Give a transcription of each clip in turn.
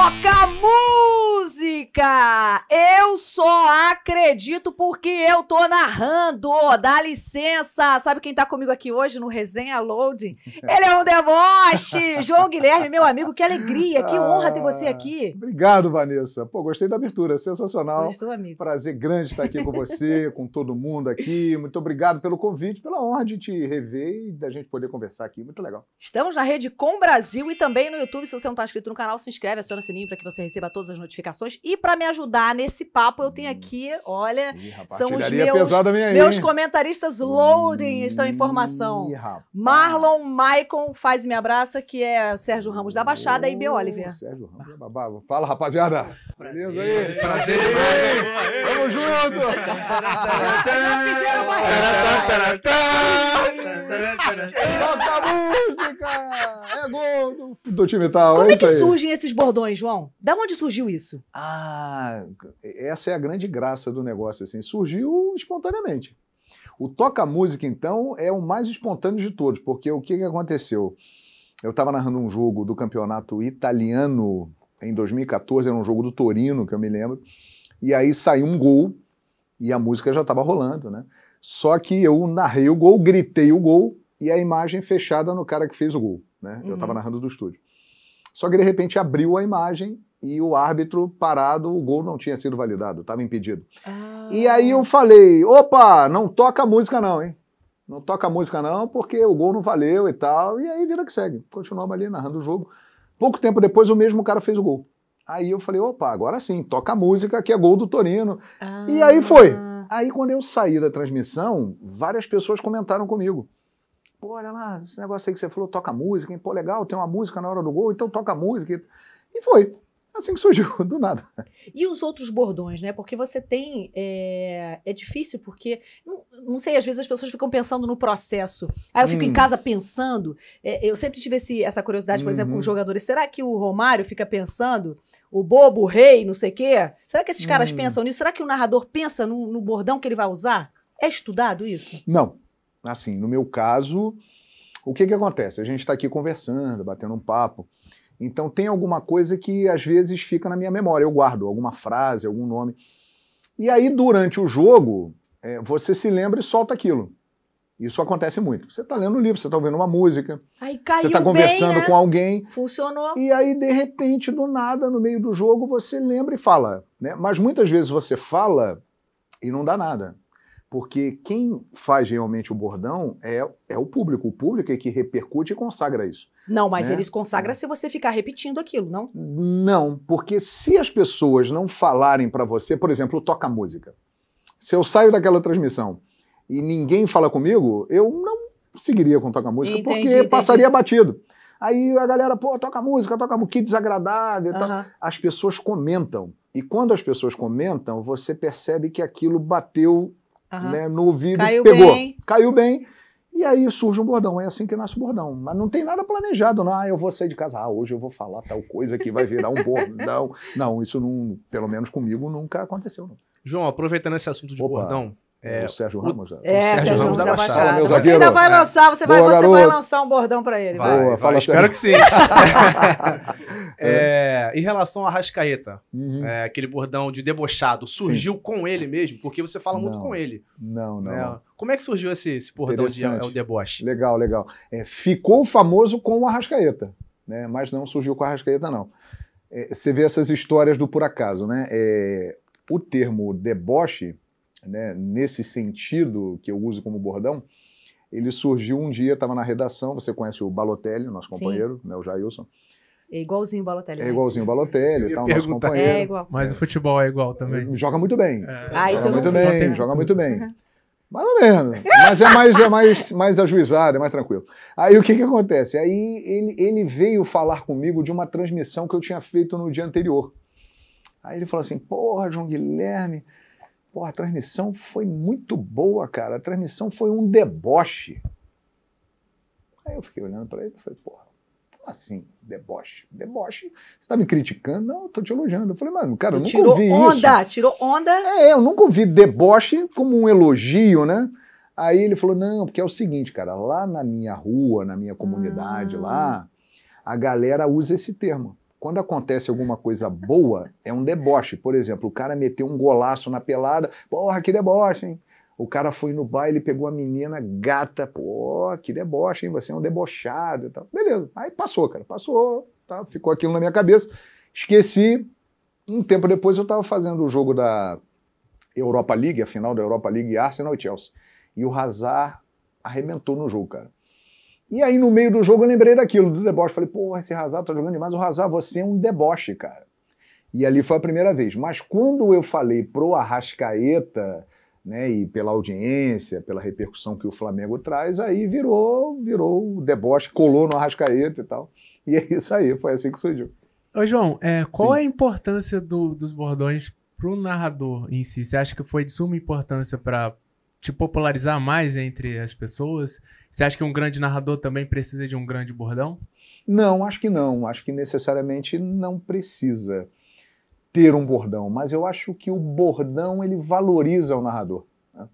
Toca música! Eu só acredito porque eu tô narrando. Dá licença. Sabe quem tá comigo aqui hoje no Resenha Loading? Ele é um deboche. João Guilherme, meu amigo, que alegria, que honra ter você ah, aqui. Obrigado, Vanessa. Pô, gostei da abertura, sensacional. Gostou, amigo? Prazer grande estar aqui com você, com todo mundo aqui. Muito obrigado pelo convite, pela honra de te rever e da gente poder conversar aqui. Muito legal. Estamos na rede Com Brasil e também no YouTube. Se você não tá inscrito no canal, se inscreve, aciona o sininho para que você receba todas as notificações e para me ajudar nesse papo, eu tenho hum. aqui, olha, Ih, rapaz, são os meus, meus comentaristas loading, estão em formação. Ih, Marlon Maicon faz me abraça, que é Sérgio Ramos da Baixada oh, e B. Oliver. Sérgio Ramos, é babá. Fala, rapaziada. Prazer. Beleza aí? Prazer. Tamo junto. já, já fizeram uma Solta música! É gol do, do time tal. Como é, é que surgem esses bordões, João? Da onde surgiu isso? Ah, ah, essa é a grande graça do negócio, assim. Surgiu espontaneamente. O Toca Música, então, é o mais espontâneo de todos, porque o que, que aconteceu? Eu estava narrando um jogo do campeonato italiano em 2014, era um jogo do Torino, que eu me lembro, e aí saiu um gol e a música já estava rolando, né? Só que eu narrei o gol, gritei o gol e a imagem fechada no cara que fez o gol, né? Uhum. Eu estava narrando do estúdio. Só que de repente abriu a imagem e o árbitro parado, o gol não tinha sido validado, estava impedido. Ah. E aí eu falei: opa, não toca música não, hein? Não toca música não, porque o gol não valeu e tal. E aí vira que segue. Continuamos ali narrando o jogo. Pouco tempo depois, o mesmo cara fez o gol. Aí eu falei: opa, agora sim, toca a música que é gol do Torino. Ah. E aí ah. foi. Aí quando eu saí da transmissão, várias pessoas comentaram comigo pô, olha lá, esse negócio aí que você falou, toca música, hein? pô, legal, tem uma música na hora do gol, então toca música. E foi. Assim que surgiu, do nada. E os outros bordões, né? Porque você tem. É, é difícil, porque. Não, não, sei, às vezes as pessoas ficam pensando no processo. Aí eu fico hum. em casa pensando. É, eu sempre tive esse, essa curiosidade, por uhum. exemplo, com os uhum. jogadores. Será que o Romário fica pensando, o bobo, o rei, não sei o quê? Será que esses caras hum. pensam nisso? Será que o narrador pensa no, no bordão que ele vai usar? É estudado isso? Não. Assim, no meu caso, o que, que acontece? A gente está aqui conversando, batendo um papo. Então tem alguma coisa que às vezes fica na minha memória, eu guardo alguma frase, algum nome. E aí durante o jogo é, você se lembra e solta aquilo. Isso acontece muito. Você está lendo um livro, você está ouvindo uma música, aí caiu você está conversando bem, né? com alguém. Funcionou. E aí, de repente, do nada, no meio do jogo, você lembra e fala. Né? Mas muitas vezes você fala e não dá nada. Porque quem faz realmente o bordão é, é o público. O público é que repercute e consagra isso. Não, mas né? eles consagram se você ficar repetindo aquilo, não? Não, porque se as pessoas não falarem para você, por exemplo, toca música. Se eu saio daquela transmissão e ninguém fala comigo, eu não seguiria com toca música, entendi, porque entendi. passaria batido. Aí a galera, pô, toca música, toca música, que desagradável. Uhum. As pessoas comentam. E quando as pessoas comentam, você percebe que aquilo bateu uhum. né, no ouvido, Caiu pegou. Bem. Caiu bem. E aí surge um bordão, é assim que nasce o bordão. Mas não tem nada planejado, não. Ah, eu vou sair de casa, ah, hoje eu vou falar tal coisa que vai virar um bordão. Não, isso não, pelo menos comigo nunca aconteceu. Não. João, aproveitando esse assunto de Opa. bordão, é, o Sérgio Ramos? é, o Sérgio, Sérgio Ramos, Ramos da é Baixada. Baixada. Você ainda vai né? lançar, você, Boa, vai, você vai lançar um bordão para ele. Vai, Boa, vai. Espero que sim. É. é, em relação à Rascaeta, uhum. é, aquele bordão de debochado, surgiu sim. com ele mesmo? Porque você fala não, muito com ele. Não, não. É, como é que surgiu esse, esse bordão de é o deboche? Legal, legal. É, ficou famoso com o Arrascaeta, né? mas não surgiu com o Arrascaeta, não. você vê essas histórias do por acaso, né? o termo deboche né, nesse sentido que eu uso como bordão, ele surgiu um dia, estava na redação, você conhece o Balotelli, nosso companheiro, né, o Jailson. É igualzinho o Balotelli. É igualzinho o Balotelli nosso companheiro. É igual. Mas o futebol é igual também. Joga muito bem. É. Ah, isso joga eu muito vi. bem, Joga muito bem. Mais ou menos. Mas é mais, é mais, mais ajuizado, é mais tranquilo. Aí o que, que acontece? Aí ele, ele veio falar comigo de uma transmissão que eu tinha feito no dia anterior. Aí ele falou assim: Porra, João Guilherme, Porra, a transmissão foi muito boa, cara. A transmissão foi um deboche. Aí eu fiquei olhando para ele e falei, porra, como assim deboche? Deboche? Você tá me criticando? Não, eu tô te elogiando. Eu falei, mano, cara, tu eu nunca tirou ouvi onda, isso. Tirou onda, tirou onda. É, eu nunca ouvi deboche como um elogio, né? Aí ele falou, não, porque é o seguinte, cara, lá na minha rua, na minha comunidade hum. lá, a galera usa esse termo. Quando acontece alguma coisa boa, é um deboche. Por exemplo, o cara meteu um golaço na pelada, porra, que deboche, hein? O cara foi no baile, pegou a menina gata, pô, que deboche, hein? Você é um debochado e tal. Beleza, aí passou, cara, passou, tá? ficou aquilo na minha cabeça. Esqueci. Um tempo depois eu estava fazendo o jogo da Europa League, a final da Europa League, Arsenal e Chelsea. E o Hazard arrebentou no jogo, cara. E aí, no meio do jogo, eu lembrei daquilo, do deboche. Falei, pô, esse Razar tá jogando demais. O Razar, você é um deboche, cara. E ali foi a primeira vez. Mas quando eu falei pro Arrascaeta, né, e pela audiência, pela repercussão que o Flamengo traz, aí virou, virou o deboche, colou no Arrascaeta e tal. E é isso aí, foi assim que surgiu. Ô, João, é, qual Sim. é a importância do, dos bordões pro narrador em si? Você acha que foi de suma importância para te popularizar mais entre as pessoas? Você acha que um grande narrador também precisa de um grande bordão? Não, acho que não. Acho que necessariamente não precisa ter um bordão, mas eu acho que o bordão ele valoriza o narrador. Né?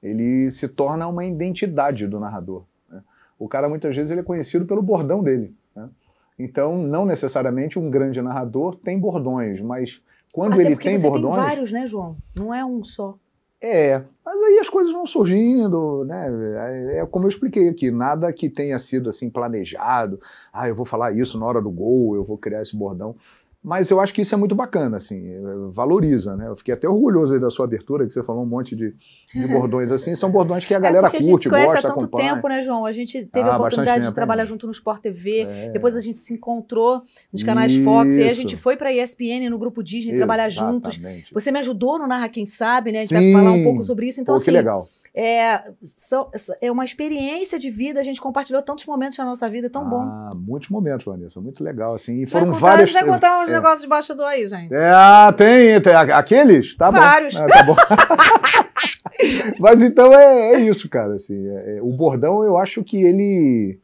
Ele se torna uma identidade do narrador. Né? O cara muitas vezes ele é conhecido pelo bordão dele. Né? Então, não necessariamente um grande narrador tem bordões, mas quando Até ele tem você bordões, tem vários, né, João? Não é um só. É, mas aí as coisas vão surgindo, né? É, é como eu expliquei aqui, nada que tenha sido assim planejado. Ah, eu vou falar isso na hora do gol, eu vou criar esse bordão. Mas eu acho que isso é muito bacana, assim, eh, valoriza, né? Eu fiquei até orgulhoso da sua abertura, que você falou um monte de, de bordões assim. São bordões que a é, galera é curte, gosta, acompanha. a gente se conhece gosta, há tanto acompanha. tempo, né, João? A gente teve ah, a oportunidade de trabalhar né? junto no Sport TV, é. depois a gente se encontrou nos canais isso. Fox, e aí a gente foi para a ESPN no grupo Disney Exatamente. trabalhar juntos. Você me ajudou no Narra Quem Sabe, né? A gente Sim. vai falar um pouco sobre isso. Então, Pô, assim, que legal. É, são, é uma experiência de vida, a gente compartilhou tantos momentos na nossa vida, é tão ah, bom. Muitos momentos, Vanessa, muito legal. Assim, e foram vários. A gente vai contar uns é, negócios de bastidor aí, gente. É, ah, tem, tem. Aqueles? Tá vários. bom. Vários. É, tá bom. Mas então é, é, isso, cara. Assim, é, é, o bordão, eu acho que ele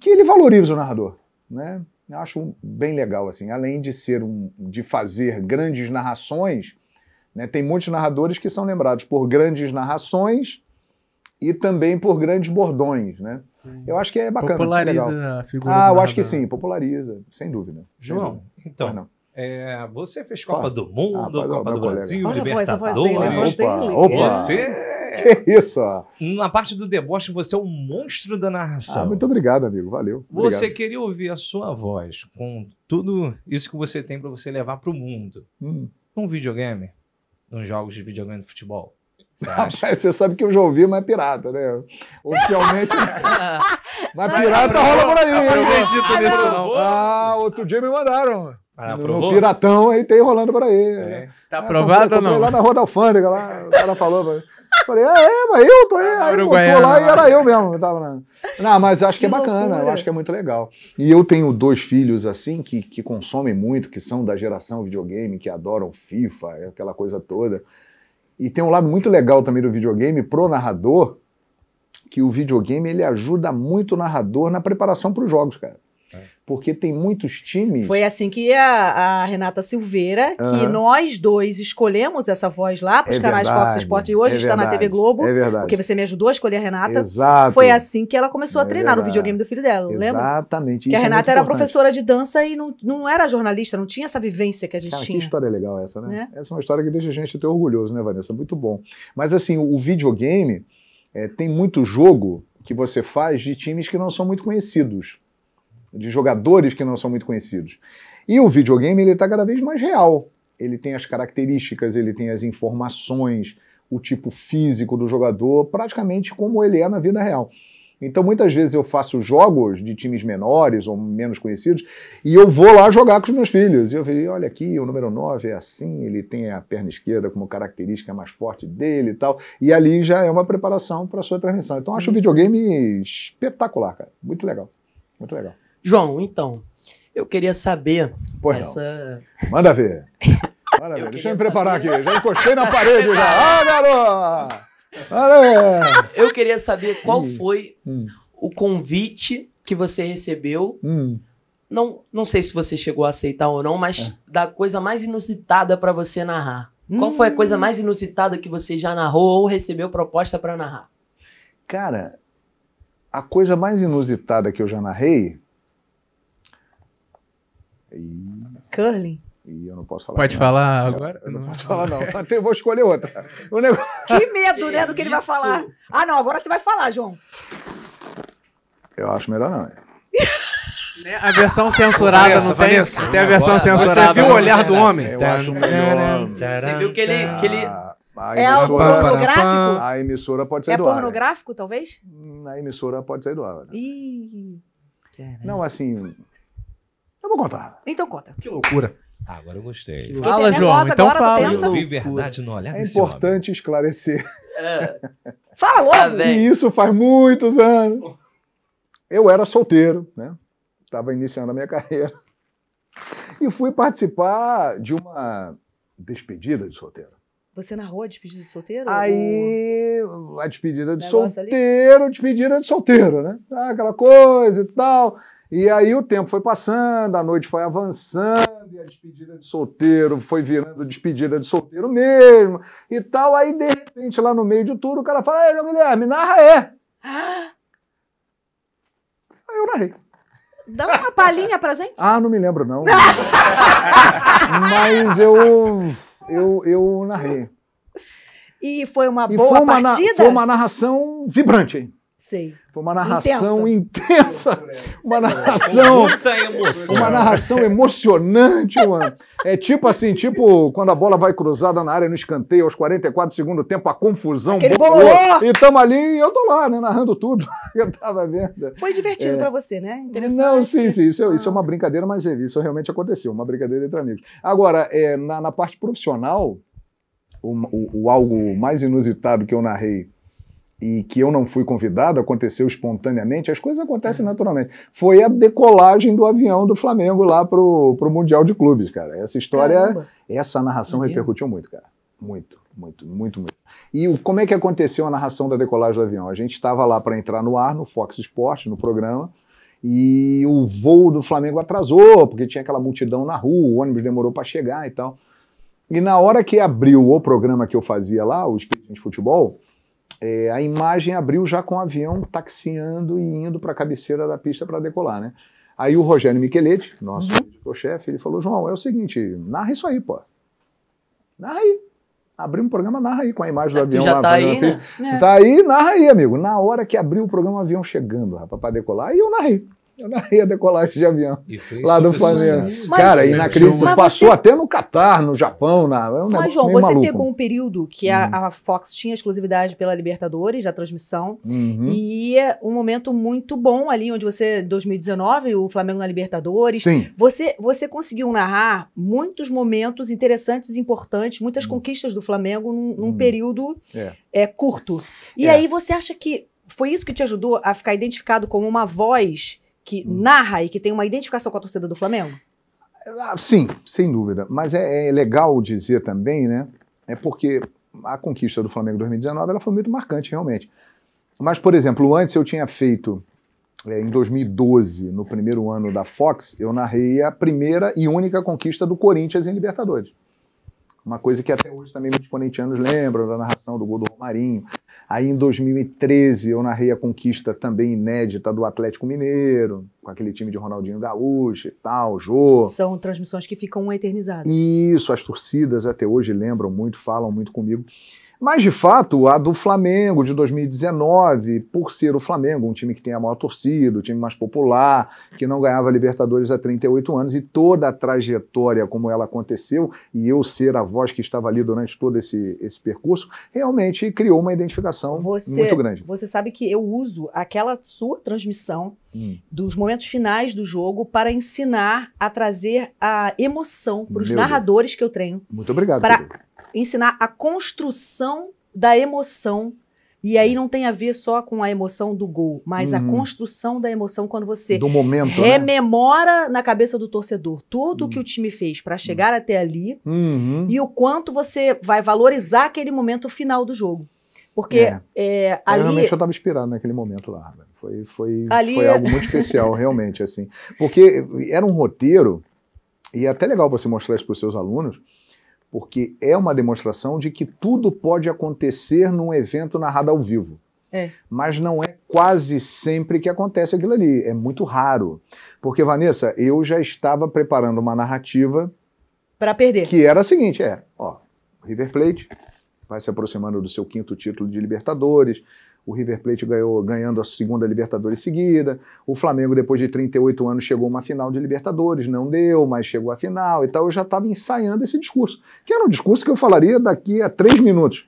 que ele valoriza o narrador, né? Eu acho bem legal assim, além de ser um de fazer grandes narrações, né? Tem muitos narradores que são lembrados por grandes narrações e também por grandes bordões, né? Sim. Eu acho que é bacana. Populariza a figura. Ah, eu narrador. acho que sim, populariza, sem dúvida. João, sem dúvida. então, é, você fez Copa do ah, Mundo, ah, Copa do, Brasil, Olha Libertadores. Voz, opa, opa. Você que isso? Ó. Na parte do deboche, você é um monstro da narração. Ah, muito obrigado, amigo. Valeu. Você queria ouvir a sua voz com tudo isso que você tem para você levar para o mundo. Hum. Um videogame nos jogos de videogame de futebol? Você, Rapaz, você sabe que eu já ouvi, mas é pirata, né? Oficialmente. mas pirata não, rola por aí. Eu não acredito ah, nisso, não. Ah, outro dia me mandaram. Ah, no, piratão aí tem rolando por aí. É. Tá ah, aprovado ou não? Lá na Rua da Alfândega, lá, o cara falou. Falei, ah, é, mas eu tô aí, aí Uruguaiana, lá e era eu mesmo que tava Não, mas acho que, é que é bacana, eu acho que é muito legal. E eu tenho dois filhos, assim, que, que consomem muito, que são da geração videogame, que adoram FIFA, é aquela coisa toda. E tem um lado muito legal também do videogame, pro narrador, que o videogame, ele ajuda muito o narrador na preparação para os jogos, cara porque tem muitos times. Foi assim que a, a Renata Silveira, que nós dois escolhemos essa voz lá para os é canais verdade, Fox Sport e hoje é está verdade, na TV Globo. É verdade. Porque você me ajudou a escolher a Renata. Exato. Foi assim que ela começou a é treinar verdade. no videogame do filho dela, lembra? Exatamente. Que a é Renata era importante. professora de dança e não, não era jornalista, não tinha essa vivência que a gente Cara, tinha. Que história legal essa, né? né? Essa é uma história que deixa a gente até orgulhoso, né, Vanessa? Muito bom. Mas assim, o, o videogame é, tem muito jogo que você faz de times que não são muito conhecidos de jogadores que não são muito conhecidos. E o videogame ele está cada vez mais real. Ele tem as características, ele tem as informações, o tipo físico do jogador, praticamente como ele é na vida real. Então muitas vezes eu faço jogos de times menores ou menos conhecidos e eu vou lá jogar com os meus filhos. E eu falei, olha aqui, o número 9 é assim, ele tem a perna esquerda como característica mais forte dele e tal. E ali já é uma preparação para a sua transmissão. Então sim, acho o videogame espetacular, cara. Muito legal. Muito legal. João, então, eu queria saber pois essa. Não. Manda ver. Manda ver. Eu Deixa eu me preparar saber... aqui. Já encostei na tá parede já. Ah, garoto! Eu queria saber qual hum. foi hum. o convite que você recebeu. Hum. Não, não sei se você chegou a aceitar ou não, mas é. da coisa mais inusitada para você narrar. Hum. Qual foi a hum. coisa mais inusitada que você já narrou ou recebeu proposta para narrar? Cara, a coisa mais inusitada que eu já narrei e... Curling? E eu não posso falar. Pode falar agora? Eu, não, não, posso falar, não. Até tá, então vou escolher outra. O negócio... Que medo, né, do que ele vai falar. Ah, não, agora você vai falar, João. Eu acho melhor não. É. Né, a versão censurada Vanessa, não tem? Vanessa, tem a versão agora, censurada. Você viu o olhar do homem? eu acho melhor. Você viu que ele... Que ele... Ah, a é emissora, é o pornográfico? A emissora pode sair é do ar. É pornográfico, talvez? Hum, a emissora pode sair do ar. Né? Ih, não, assim, eu vou contar. Então conta. Que loucura. Ah, agora eu gostei. Fiquei fala, João. Então fala. Eu vi verdade no olhar É importante esclarecer. É. Fala logo. Ah, e isso faz muitos anos. Eu era solteiro, né? Estava iniciando a minha carreira. E fui participar de uma despedida de solteiro. Você narrou a despedida de solteiro? Aí, ou... a despedida de Negócio solteiro, ali? despedida de solteiro, né? Ah, aquela coisa e tal. E aí o tempo foi passando, a noite foi avançando, e a despedida de solteiro foi virando despedida de solteiro mesmo e tal. Aí, de repente, lá no meio de tudo, o cara fala: Ei, João Guilherme, narra é. Aí eu narrei. Dá uma palhinha pra gente? Ah, não me lembro, não. Mas eu, eu, eu narrei. E foi uma e boa foi uma partida? Na, foi uma narração vibrante, hein? Sei. Foi uma narração intensa. intensa uma é, é narração. Muita emoção. Uma narração emocionante, mano. É tipo assim, tipo quando a bola vai cruzada na área no escanteio, aos 44 segundos do tempo, a confusão. Aquele bolou. bolou. E tamo ali e eu tô lá, né, narrando tudo. eu tava vendo. Foi divertido é... para você, né? Interessante. Não, sim, sim. Isso, ah. isso é ah. uma brincadeira, mas isso realmente aconteceu. Uma brincadeira entre amigos. Agora, é, na, na parte profissional, o, o, o algo mais inusitado que eu narrei e que eu não fui convidado, aconteceu espontaneamente, as coisas acontecem uhum. naturalmente. Foi a decolagem do avião do Flamengo lá pro, pro Mundial de Clubes, cara. Essa história, Caramba. essa narração repercutiu muito, cara. Muito, muito, muito, muito. E o, como é que aconteceu a narração da decolagem do avião? A gente estava lá para entrar no ar, no Fox Sports, no programa, e o voo do Flamengo atrasou, porque tinha aquela multidão na rua, o ônibus demorou para chegar e tal. E na hora que abriu o programa que eu fazia lá, o de Futebol, é, a imagem abriu já com o avião taxiando e indo para a cabeceira da pista para decolar, né? Aí o Rogério Micheletti, nosso uhum. chefe, ele falou, João, é o seguinte, narra isso aí, pô. Narra aí. Abriu um programa, narra aí com a imagem do é, avião. Tu já lá, tá aí, assim. né? É. Tá aí, narra aí, amigo. Na hora que abriu o programa, o avião chegando, rapaz, para decolar, e eu narrei. Eu narrei a decolagem de avião lá do Flamengo. Cara, e na crise Passou você... até no Catar, no Japão. Na... É um mas, João, você maluco. pegou um período que a, hum. a, Fox tinha exclusividade pela Libertadores, da transmissão, uhum. e é um momento muito bom ali, onde você, 2019, o Flamengo na Libertadores. Sim. Você, você conseguiu narrar muitos momentos interessantes e importantes, muitas uhum. conquistas do Flamengo num, num uhum. período é. é. curto. E é. aí você acha que foi isso que te ajudou a ficar identificado como uma voz que hum. narra e que tem uma identificação com a torcida do Flamengo? Ah, sim, sem dúvida. Mas é, é legal dizer também, né? É porque a conquista do Flamengo 2019 ela foi muito marcante, realmente. Mas, por exemplo, antes eu tinha feito, é, em 2012, no primeiro ano da Fox, eu narrei a primeira e única conquista do Corinthians em Libertadores. Uma coisa que até hoje também muitos corintianos lembram da narração do gol do Romarinho. Aí em 2013 eu narrei a conquista também inédita do Atlético Mineiro, com aquele time de Ronaldinho Gaúcho e tal, Jô. São transmissões que ficam eternizadas. Isso, as torcidas até hoje lembram muito, falam muito comigo. Mas, de fato, a do Flamengo de 2019, por ser o Flamengo, um time que tem a maior torcida, o time mais popular, que não ganhava Libertadores há 38 anos, e toda a trajetória como ela aconteceu, e eu ser a voz que estava ali durante todo esse, esse percurso, realmente criou uma identificação você, muito grande. Você sabe que eu uso aquela sua transmissão hum. dos momentos finais do jogo para ensinar a trazer a emoção para os narradores Deus. que eu treino. Muito obrigado. Para ensinar a construção da emoção. E aí não tem a ver só com a emoção do gol, mas uhum. a construção da emoção quando você do momento, né? rememora né? na cabeça do torcedor tudo o uhum. que o time fez para hum. chegar uhum. até ali uhum. e o quanto você vai valorizar aquele momento final do jogo. Porque é. É, é ali... Realmente eu estava inspirado naquele momento lá. Foi, foi, ali... foi é algo muito especial, realmente. assim Porque era um roteiro, e é até legal você mostrar isso para os seus alunos, porque é uma demonstração de que tudo pode acontecer num evento narrado ao vivo. É. Mas não é quase sempre que acontece aquilo ali, é muito raro. Porque, Vanessa, eu já estava preparando uma narrativa. Para perder. Que era a seguinte: é, ó, River Plate vai se aproximando do seu quinto título de Libertadores, o River Plate ganhou, ganhando a segunda Libertadores seguida, o Flamengo, depois de 38 anos, chegou a uma final de Libertadores, não deu, mas chegou à final e tal. Eu já estava ensaiando esse discurso, que era um discurso que eu falaria daqui a três minutos.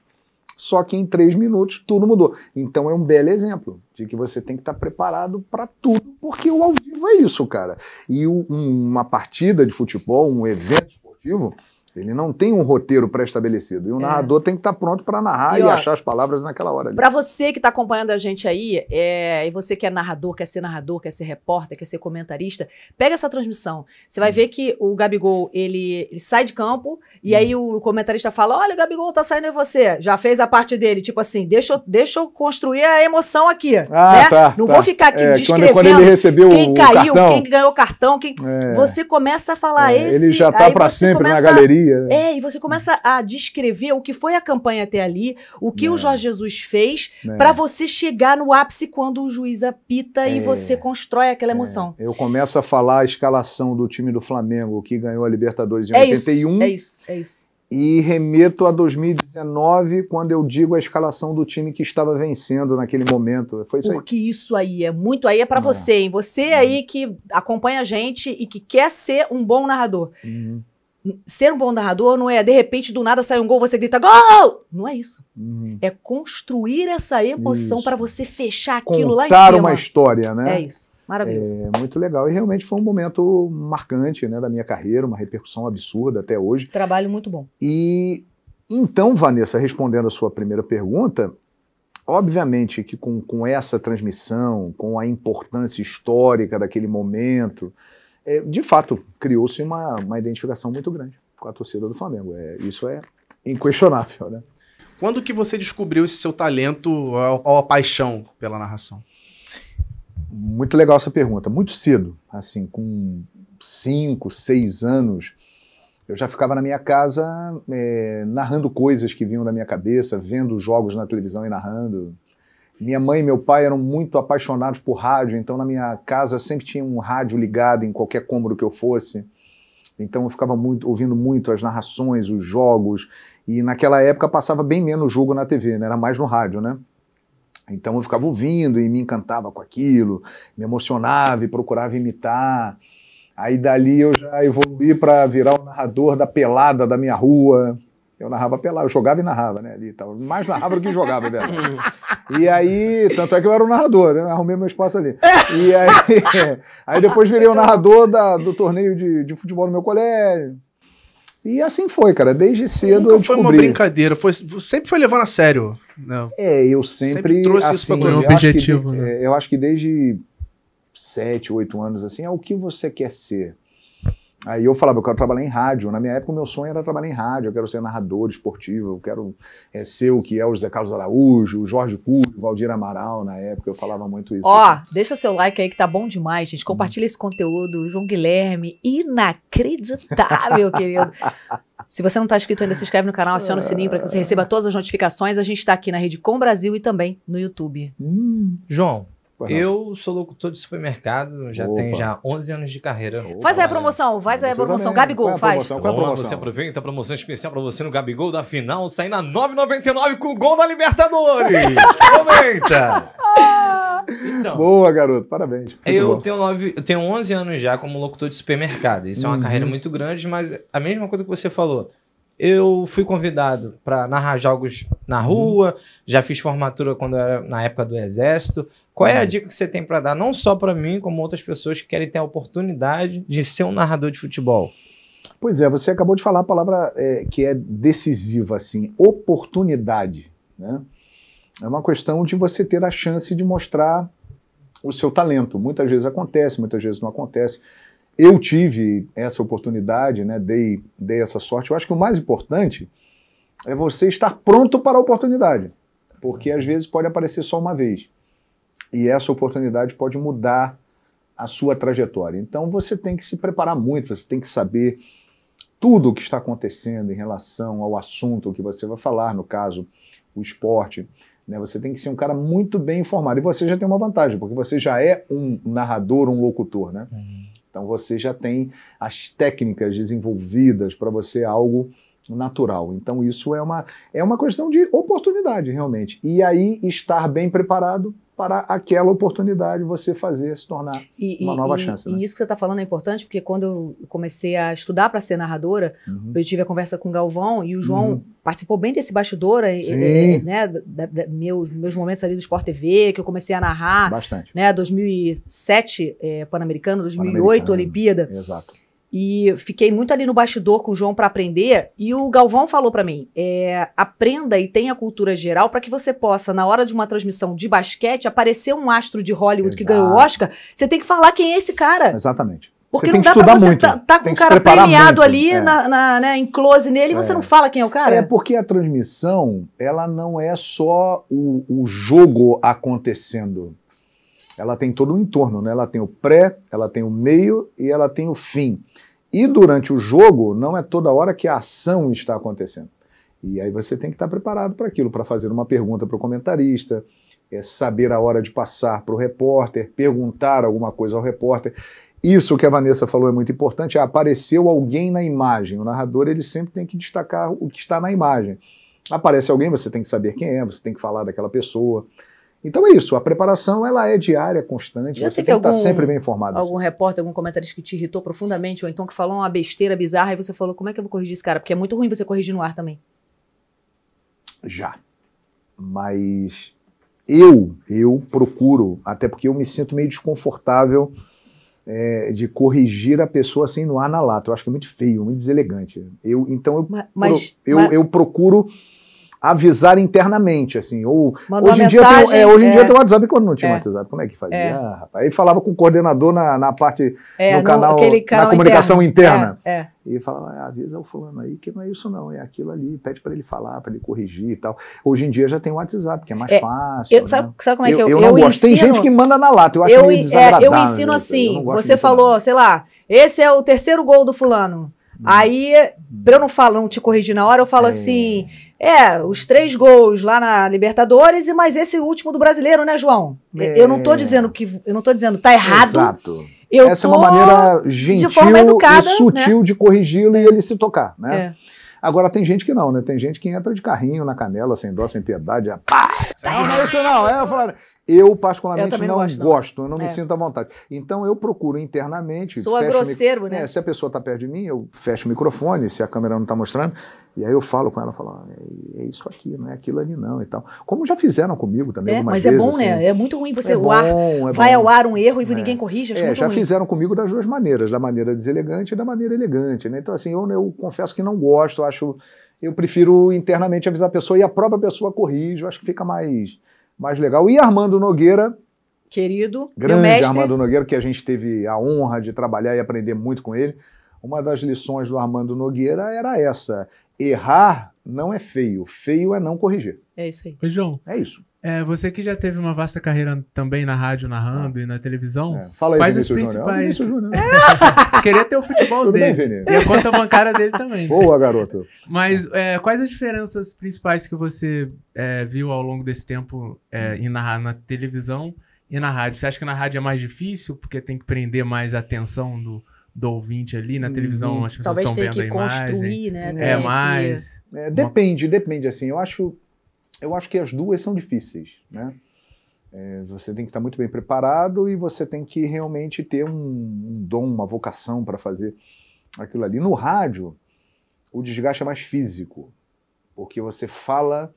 Só que em três minutos tudo mudou. Então é um belo exemplo de que você tem que estar tá preparado para tudo, porque o ao vivo é isso, cara. E uma partida de futebol, um evento esportivo, ele não tem um roteiro pré-estabelecido. E o é. narrador tem que estar tá pronto para narrar e, e ó, achar as palavras naquela hora. Para você que está acompanhando a gente aí, é, e você que é narrador, quer ser narrador, quer ser repórter, quer ser comentarista, pega essa transmissão. Você vai hum. ver que o Gabigol, ele, ele sai de campo e hum. aí o comentarista fala, olha, Gabigol, tá saindo e você. Já fez a parte dele. Tipo assim, deixa eu, deixa eu construir a emoção aqui. Ah, né? tá, não tá. vou ficar aqui é, descrevendo quando, ele recebeu quem o caiu, cartão. quem ganhou o cartão. Quem... É. Você começa a falar é, esse... Ele já tá para sempre começa... na galeria. Né? É, e você começa a descrever o que foi a campanha até ali, o que é. o Jorge Jesus fez é. para você chegar no ápice quando o juiz apita é. e você constrói aquela é. emoção. Eu começo a falar a escalação do time do Flamengo que ganhou a Libertadores em é 81. Isso, é isso, é isso. E remeto a 2019, quando eu digo a escalação do time que estava vencendo naquele momento. Foi isso Porque aí. isso aí é muito aí é para ah. você, hein? Você aí que acompanha a gente e que quer ser um bom narrador. Uhum ser um bom narrador não é de repente do nada sai um gol você grita gol não é isso uhum. é construir essa emoção para você fechar aquilo Contar lá em contar uma história né é isso maravilhoso é, muito legal e realmente foi um momento marcante né da minha carreira uma repercussão absurda até hoje trabalho muito bom e então Vanessa respondendo a sua primeira pergunta obviamente que com, com essa transmissão com a importância histórica daquele momento é, de fato, criou-se uma, uma identificação muito grande com a torcida do Flamengo. É, isso é inquestionável, né? Quando que você descobriu esse seu talento ou a paixão pela narração? Muito legal essa pergunta. Muito cedo, assim, com cinco, seis anos, eu já ficava na minha casa é, narrando coisas que vinham da minha cabeça, vendo jogos na televisão e narrando. Minha mãe e meu pai eram muito apaixonados por rádio, então na minha casa sempre tinha um rádio ligado em qualquer cômodo que eu fosse. Então eu ficava muito, ouvindo muito as narrações, os jogos, e naquela época passava bem menos jogo na TV, né? era mais no rádio, né? Então eu ficava ouvindo e me encantava com aquilo, me emocionava e procurava imitar. Aí dali eu já evoluí para virar o narrador da pelada da minha rua, eu narrava pelado, eu jogava e narrava, né? Ali, tal. Mais narrava do que jogava, velho. E aí, tanto é que eu era o narrador, né? Eu arrumei meu espaço ali. E aí, aí depois virei o então. narrador da, do torneio de, de futebol no meu colégio. E assim foi, cara. Desde cedo Nunca eu descobri. foi uma brincadeira, foi, sempre foi levando a sério. Não. Né? É, eu sempre, sempre trouxe assim, isso objetivo. que, né? É, eu acho que desde sete, oito anos assim, é o que você quer ser. Aí eu falava, eu quero trabalhar em rádio. Na minha época, o meu sonho era trabalhar em rádio. Eu quero ser narrador esportivo, eu quero é, ser o que é o José Carlos Araújo, o Jorge Curto, o Valdir Amaral. Na época, eu falava muito isso. Ó, deixa seu like aí que tá bom demais, gente. Compartilha hum. esse conteúdo. João Guilherme, inacreditável, querido. Se você não está inscrito ainda, se inscreve no canal, aciona o sininho para que você receba todas as notificações. A gente está aqui na Rede Com Brasil e também no YouTube. Hum. João, Uhum. Eu sou locutor de supermercado, já Opa. tenho já 11 anos de carreira. Opa, faz aí a promoção, faz aí a promoção. Também. Gabigol, é faz. Promoção? Qual é a promoção? Você aproveita a promoção especial para você no Gabigol da final, sair na 9,99 com o gol da Libertadores. aproveita! Então, Boa, garoto, parabéns. Eu tenho, nove, eu tenho 11 anos já como locutor de supermercado. Isso uhum. é uma uhum. carreira muito grande, mas a mesma coisa que você falou eu fui convidado para narrar jogos na uhum. rua, uhum. já fiz formatura quando era na época do Exército. Qual é a uhum. dica que você tem para dar, não só para mim, como outras pessoas que querem ter a oportunidade de ser um narrador de futebol? Pois é, você acabou de falar a palavra é, que é decisiva, assim, oportunidade. Né? É uma questão de você ter a chance de mostrar o seu talento. Muitas vezes acontece, muitas vezes não acontece eu tive essa oportunidade, né? dei, dei essa sorte. Eu acho que o mais importante é você estar pronto para a oportunidade, porque às vezes pode aparecer só uma vez e essa oportunidade pode mudar a sua trajetória. Então você tem que se preparar muito, você tem que saber tudo o que está acontecendo em relação ao assunto que você vai falar, no caso, o esporte. Né? Você tem que ser um cara muito bem informado. E você já tem uma vantagem, porque você já é um narrador, um locutor. Né? Uhum. Então você já tem as técnicas desenvolvidas para você algo natural. Então isso é uma, é uma questão de oportunidade realmente. E aí estar bem preparado para aquela oportunidade você fazer se tornar e, uma nova e, chance. E né? isso que você está falando é importante porque quando eu comecei a estudar para ser narradora, uhum. eu tive a conversa com o Galvão e o João uhum. participou bem desse bastidor, e, é, é, é, né, da, da, meus, meus momentos ali do Sport TV que eu comecei a narrar, Bastante. né, 2007 é, Pan-Americano, 2008 Pan Olimpíada. Exato. E fiquei muito ali no bastidor com o João para aprender. E o Galvão falou para mim: é, aprenda e tenha cultura geral para que você possa, na hora de uma transmissão de basquete, aparecer um astro de Hollywood Exato. que ganhou o Oscar. Você tem que falar quem é esse cara. Exatamente. Porque não dá para você muito, tá, tá com o cara premiado muito, ali, é. na, na, né, em close nele, e você é. não fala quem é o cara? É porque a transmissão, ela não é só o, o jogo acontecendo ela tem todo um entorno, né? Ela tem o pré, ela tem o meio e ela tem o fim. E durante o jogo, não é toda hora que a ação está acontecendo. E aí você tem que estar preparado para aquilo, para fazer uma pergunta para o comentarista, é saber a hora de passar para o repórter, perguntar alguma coisa ao repórter. Isso que a Vanessa falou é muito importante. É, apareceu alguém na imagem. O narrador ele sempre tem que destacar o que está na imagem. Aparece alguém, você tem que saber quem é, você tem que falar daquela pessoa. Então é isso, a preparação ela é diária, constante, Já você tem que tá algum, estar sempre bem informado. Algum repórter, algum comentarista que te irritou profundamente, ou então que falou uma besteira bizarra e você falou, como é que eu vou corrigir esse cara? Porque é muito ruim você corrigir no ar também. Já. Mas eu, eu procuro, até porque eu me sinto meio desconfortável é, de corrigir a pessoa assim no ar na lata. Eu acho que é muito feio, muito deselegante. Eu, então eu, mas, pro, mas, eu, eu procuro avisar internamente, assim, ou hoje em, mensagem, dia tem, é, hoje em é. dia tem o WhatsApp, quando não tinha é. WhatsApp, como é que fazia? É. Ah, rapaz. Aí falava com o coordenador na, na parte, é, no, no canal, na comunicação interna, interna. É, é. e falava, ah, avisa o fulano aí que não é isso não, é aquilo ali, pede para ele falar, para ele corrigir e tal. Hoje em dia já tem o WhatsApp, que é mais é, fácil. Eu, né? sabe, sabe, como é que eu, eu, eu não eu gosto? Ensino, tem gente que manda na lata, eu acho eu, meio desagradável. eu ensino assim, você falou, nada. sei lá, esse é o terceiro gol do fulano, Uhum. Aí, pra eu não falar, não te corrigir na hora, eu falo é. assim: é, os três gols lá na Libertadores e mais esse último do brasileiro, né, João? É. Eu não tô dizendo que. Eu não tô dizendo, tá errado. Exato. Eu Essa é uma maneira gentil de forma educada, e sutil né? de corrigi-lo e ele se tocar, né? É. Agora tem gente que não, né? Tem gente que entra de carrinho na canela, sem dó, sem piedade. É, pá, tá não, não é isso não. É, eu falo, eu, particularmente, eu não, gosto, não, eu não é. me sinto à vontade. Então, eu procuro internamente. Sou grosseiro, mic... né? É, se a pessoa está perto de mim, eu fecho o microfone, se a câmera não está mostrando, e aí eu falo com ela, falo, ah, é isso aqui, não é aquilo ali não e tal. Como já fizeram comigo também é, Mas é vezes, é bom, né? assim, né? É muito ruim você, é bom, é vai ao ar um erro e é. ninguém corrige, acho é, muito já ruim. fizeram comigo das duas maneiras, da maneira deselegante e da maneira elegante, né? Então, assim, eu, eu confesso que não gosto, acho... Eu prefiro internamente avisar a pessoa e a própria pessoa corrige, eu acho que fica mais mais legal. E Armando Nogueira, querido, grande Armando Nogueira, que a gente teve a honra de trabalhar e aprender muito com ele. Uma das lições do Armando Nogueira era essa: errar não é feio, feio é não corrigir. É isso aí. Oi, João. É isso. É, você que já teve uma vasta carreira também na rádio, narrando ah. e na televisão. É. Fala aí, quais Vinícius as principais. Júnior. Queria ter o futebol Tudo dele. Bem, e a conta bancária dele também. Boa, garoto. Mas é, quais as diferenças principais que você é, viu ao longo desse tempo é, em narrar na televisão e na rádio? Você acha que na rádio é mais difícil, porque tem que prender mais a atenção do, do ouvinte ali na televisão? Hum, as pessoas Talvez estão vendo que a construir, imagem. Né, é, mais. Que... É, depende, depende, assim. Eu acho eu acho que as duas são difíceis, né? É, você tem que estar muito bem preparado e você tem que realmente ter um, um dom, uma vocação para fazer aquilo ali. No rádio, o desgaste é mais físico, porque você fala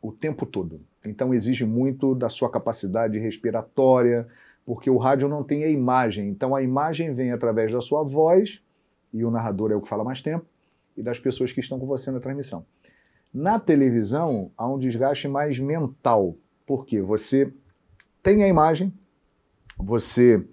o tempo todo. Então exige muito da sua capacidade respiratória, porque o rádio não tem a imagem. Então a imagem vem através da sua voz, e o narrador é o que fala mais tempo, e das pessoas que estão com você na transmissão. Na televisão, há um desgaste mais mental, porque você tem a imagem, você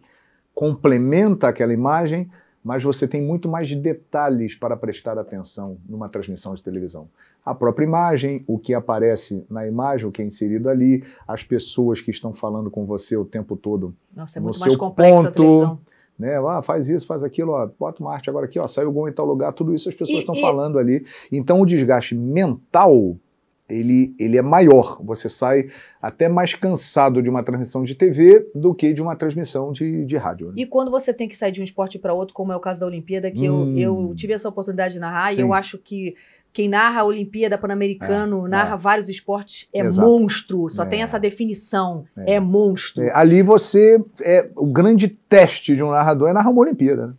complementa aquela imagem, mas você tem muito mais detalhes para prestar atenção numa transmissão de televisão. A própria imagem, o que aparece na imagem, o que é inserido ali, as pessoas que estão falando com você o tempo todo. Nossa, é muito mais complexo ponto, a televisão né? Ah, faz isso, faz aquilo, ó, bota uma arte agora aqui, ó, saiu o gol em tal lugar, tudo isso as pessoas estão falando ali. Então o desgaste mental ele, ele é maior. Você sai até mais cansado de uma transmissão de TV do que de uma transmissão de, de rádio. Né? E quando você tem que sair de um esporte para outro, como é o caso da Olimpíada, que hum. eu, eu hum. tive essa oportunidade de narrar, Sim. e eu acho que quem narra a Olimpíada Pan-Americano, é, narra é. vários esportes, é Exato. monstro. Só é. tem essa definição, é, é monstro. É, ali você, é, o grande teste de um narrador é narrar uma Olimpíada, né?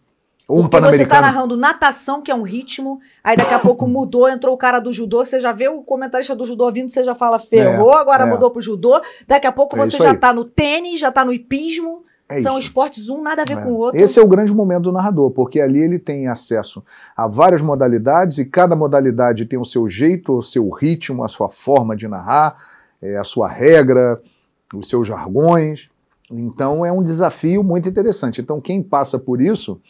Ou Porque um você está narrando natação, que é um ritmo, aí daqui a pouco mudou, entrou o cara do judô, você já vê o comentarista do judô vindo, você já fala ferrou, é, agora mudou pro judô, daqui a pouco você já está no tênis, já está no hipismo, é São esportes um nada a ver é. com o outro. Esse é o grande momento do narrador, porque ali ele tem acesso a várias modalidades e cada modalidade tem o seu jeito, o seu ritmo, a sua forma de narrar, é, a sua regra, os seus jargões. Então é um desafio muito interessante. Então quem passa por isso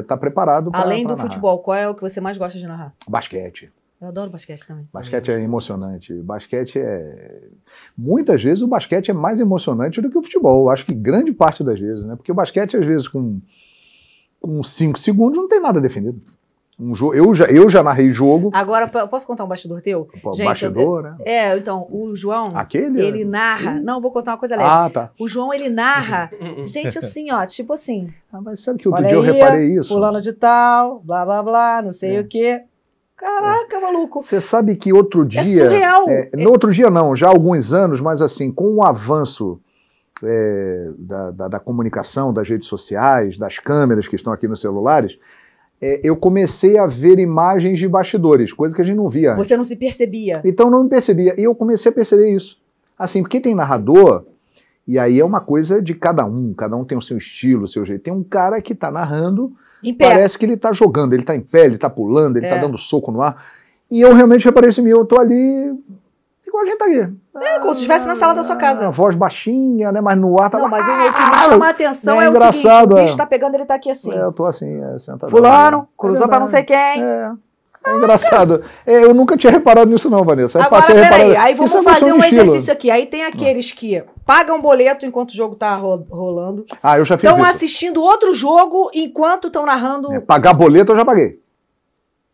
está é, preparado para. Além pra do narrar. futebol, qual é o que você mais gosta de narrar? Basquete. Eu adoro basquete também. Basquete é emocionante. Basquete é. Muitas vezes o basquete é mais emocionante do que o futebol. Acho que grande parte das vezes, né? Porque o basquete, às vezes, com uns cinco segundos, não tem nada definido. Um jogo, eu, já, eu já narrei jogo. Agora, posso contar um bastidor teu? Gente, bastidor, né? É, então, o João, Aquele, ele narra. Não, vou contar uma coisa leve. Ah, tá. O João, ele narra. Uhum. gente, assim, ó, tipo assim. Ah, mas sabe que outro dia eu reparei isso? Fulano de tal, blá blá blá, não sei é. o quê. Caraca, é. maluco! Você sabe que outro é dia. É surreal! É, no outro dia não, já há alguns anos, mas assim, com o avanço é, da, da, da, comunicação, das redes sociais, das câmeras que estão aqui nos celulares, é, eu comecei a ver imagens de bastidores, coisa que a gente não via. Você não se percebia. Então não me percebia. E eu comecei a perceber isso. Assim, porque tem narrador, e aí é uma coisa de cada um, cada um tem o seu estilo, o seu jeito. Tem um cara que está narrando Parece que ele está jogando, ele está em pé, ele está pulando, ele está é. dando soco no ar. E eu realmente reparei isso em mim, eu estou ali igual a gente tá aqui. É, como se estivesse na sala da sua ah, casa. A voz baixinha, né? Mas no ar tá... Não, mas o ah, que me chama a atenção é, é o seguinte, o é. bicho tá pegando, ele tá aqui assim. É, eu tô assim, é, sentado. Fulano, cruzou é pra não sei quem. É. É engraçado. É, eu nunca tinha reparado nisso, não, Vanessa. Eu Agora, passei peraí, reparado... aí vamos é fazer um exercício aqui. Aí tem aqueles que pagam boleto enquanto o jogo tá rolando. Ah, eu já fiz. Estão assistindo outro jogo enquanto estão narrando. É, pagar boleto eu já paguei.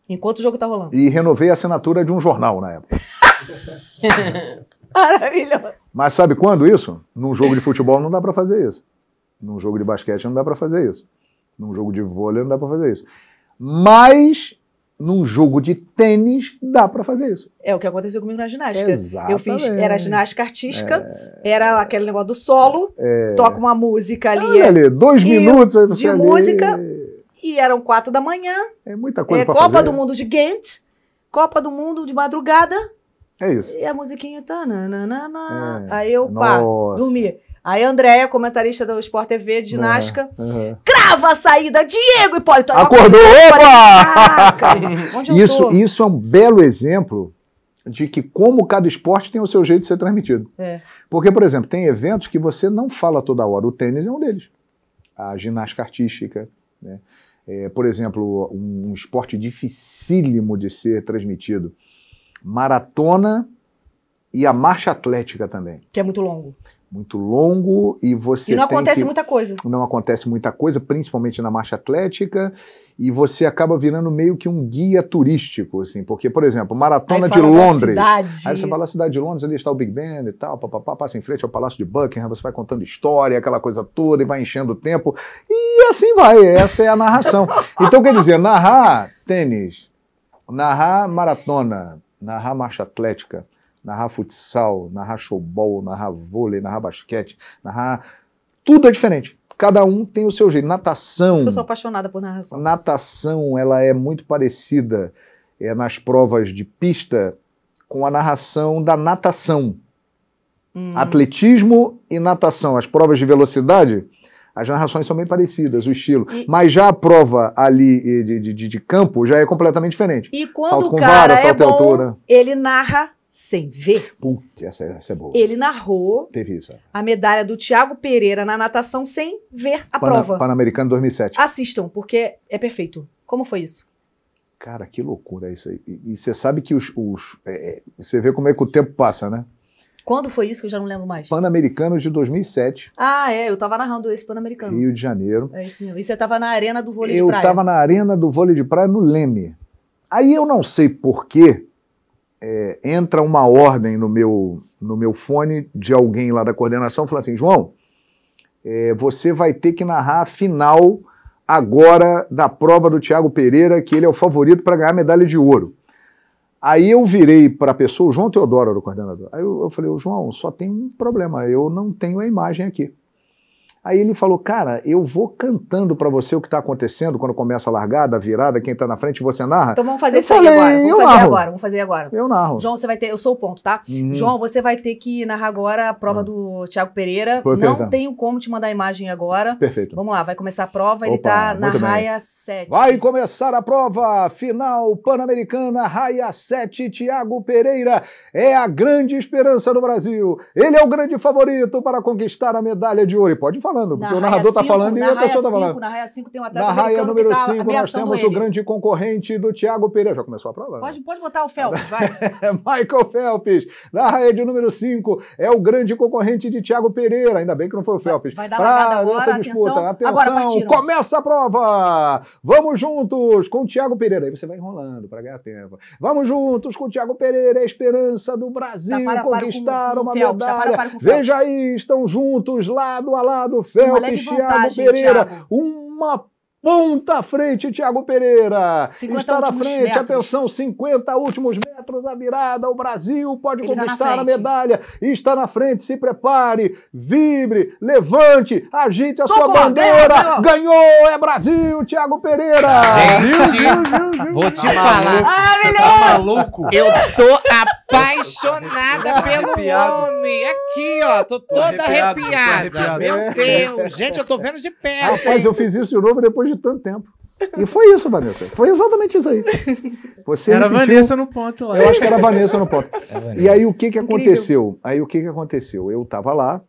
Enquanto o jogo tá rolando. E renovei a assinatura de um jornal na época. Maravilhoso. Mas sabe quando isso? Num jogo de futebol não dá para fazer isso. Num jogo de basquete não dá para fazer isso. Num jogo de vôlei não dá para fazer isso. Mas num jogo de tênis, dá para fazer isso. É o que aconteceu comigo na ginástica. Exatamente. Eu fiz, era ginástica artística, é. era aquele negócio do solo, é. toca uma música ali. Ah, ali dois e, minutos aí você De ali. música, e eram quatro da manhã. É muita coisa é, Copa fazer. do Mundo de Ghent, Copa do Mundo de madrugada. É isso. E a musiquinha tá nananana. É. Aí eu, pá, dormi. Aí Andréia, comentarista do Sport TV de ginástica, uhum. crava a saída, Diego Hipólito. Acordou, acordou opa! isso, isso é um belo exemplo de que como cada esporte tem o seu jeito de ser transmitido. É. Porque, por exemplo, tem eventos que você não fala toda hora. O tênis é um deles. A ginástica artística, né? É, por exemplo, um, um esporte dificílimo de ser transmitido. Maratona e a marcha atlética também. Que é muito longo muito longo e você. E não acontece que... muita coisa. Não acontece muita coisa, principalmente na marcha atlética, e você acaba virando meio que um guia turístico, assim, porque, por exemplo, maratona de Londres. Cidade. Aí você fala a cidade de Londres, ali está o Big Ben e tal, papapá, passa em frente ao Palácio de Buckingham, você vai contando história, aquela coisa toda, e vai enchendo o tempo. E assim vai, essa é a narração. então, quer dizer, narrar tênis, narrar maratona, narrar marcha atlética narrar futsal, narrar showball, narrar vôlei, narrar basquete, narrar. Tudo é diferente. Cada um tem o seu jeito. Natação. Eu sou apaixonada por narração. Natação, ela é muito parecida é, nas provas de pista com a narração da natação. Hum. Atletismo e natação. As provas de velocidade, as narrações são bem parecidas, o estilo. E... Mas já a prova ali eh, de, de, de, de, campo já é completamente diferente. E quando salto o cara vara, é bom, altura. ele narra sem ver. Putz, essa, é, essa é boa. Ele narrou Teve isso. É. a medalha do Tiago Pereira na natação sem ver a Pan, prova. Pan-Americano 2007. Assistam, porque é perfeito. Como foi isso? Cara, que loucura isso aí. E você sabe que os. os é, é, você vê como é que o tempo passa, né? Quando foi isso que eu já não lembro mais? Pan-Americano de 2007. Ah, é, eu tava narrando esse Pan-Americano. Rio de Janeiro. É isso mesmo. E você tava na arena do vôlei eu de praia? Eu tava na arena do vôlei de praia no Leme. Aí eu não sei porquê, é, entra uma ordem no meu, no meu fone de alguém lá da coordenação falando assim, João, é, você vai ter que narrar a final agora da prova do Thiago Pereira, que ele é o favorito para ganhar medalha de ouro. Aí eu virei para a pessoa, o João Teodoro o coordenador. Aí eu, eu falei, João, só tem um problema, eu não tenho a imagem aqui. Aí ele falou, cara, eu vou cantando para você o que está acontecendo quando começa a largada, a virada, quem está na frente, você narra. Então vamos fazer eu isso falei, agora. Vamos fazer narro. agora, vamos fazer agora. Eu narro. João, você vai ter. Eu sou o ponto, tá? Uhum. João, você vai ter que narrar agora a prova uhum. do Tiago Pereira. Foi, Não perfeito. tenho como te mandar a imagem agora. Perfeito. Vamos lá, vai começar a prova, Opa, ele está na bem. raia 7. Vai começar a prova! Final Pan-Americana, raia 7, Tiago Pereira. É a grande esperança do Brasil. Ele é o grande favorito para conquistar a medalha de ouro. E pode falar falando, porque o narrador está falando e a pessoa está falando. Na Raia 5 tem um atleta Na Raia número 5 tá nós temos ele. o grande concorrente do Thiago Pereira. Já começou a prova? Pode, pode botar o Phelps, vai. É, Michael Phelps. Na Raia de número 5 é o grande concorrente de Thiago Pereira. Ainda bem que não foi o Phelps. Vai, vai dar pra ah, agora, essa disputa. Atenção, atenção agora começa a prova. Vamos juntos com o Thiago Pereira. Aí você vai enrolando para ganhar tempo. Vamos juntos com o Thiago Pereira, a esperança do Brasil tá para, para, conquistar com, com uma Phelps, medalha. Tá para, Veja aí, estão juntos, lado a lado, Felps, Thiago Pereira. Thiago. Uma ponta à frente, Thiago Pereira. Está na frente, metros. atenção, 50 últimos metros, a virada, o Brasil pode Ele tá conquistar a medalha. Está na frente, se prepare, vibre, levante, agite a Tô sua bandeira. Ganhou, é Brasil, Thiago Pereira. Gente, vou te tá falar. Ah, Você tá maluco? Eu tô a apaixonada pelo homem. Aqui, ó, tô, toda arrepiada. Tô Meu é. Deus, gente, eu tô vendo de perto. Rapaz, hein? eu fiz isso de novo depois de tanto tempo. E foi isso, Vanessa. Foi exatamente isso aí. Você era repetiu... Vanessa no ponto lá. Eu acho que era Vanessa no ponto. É e aí o que que aconteceu? Incrível. Aí o que que aconteceu? Eu tava lá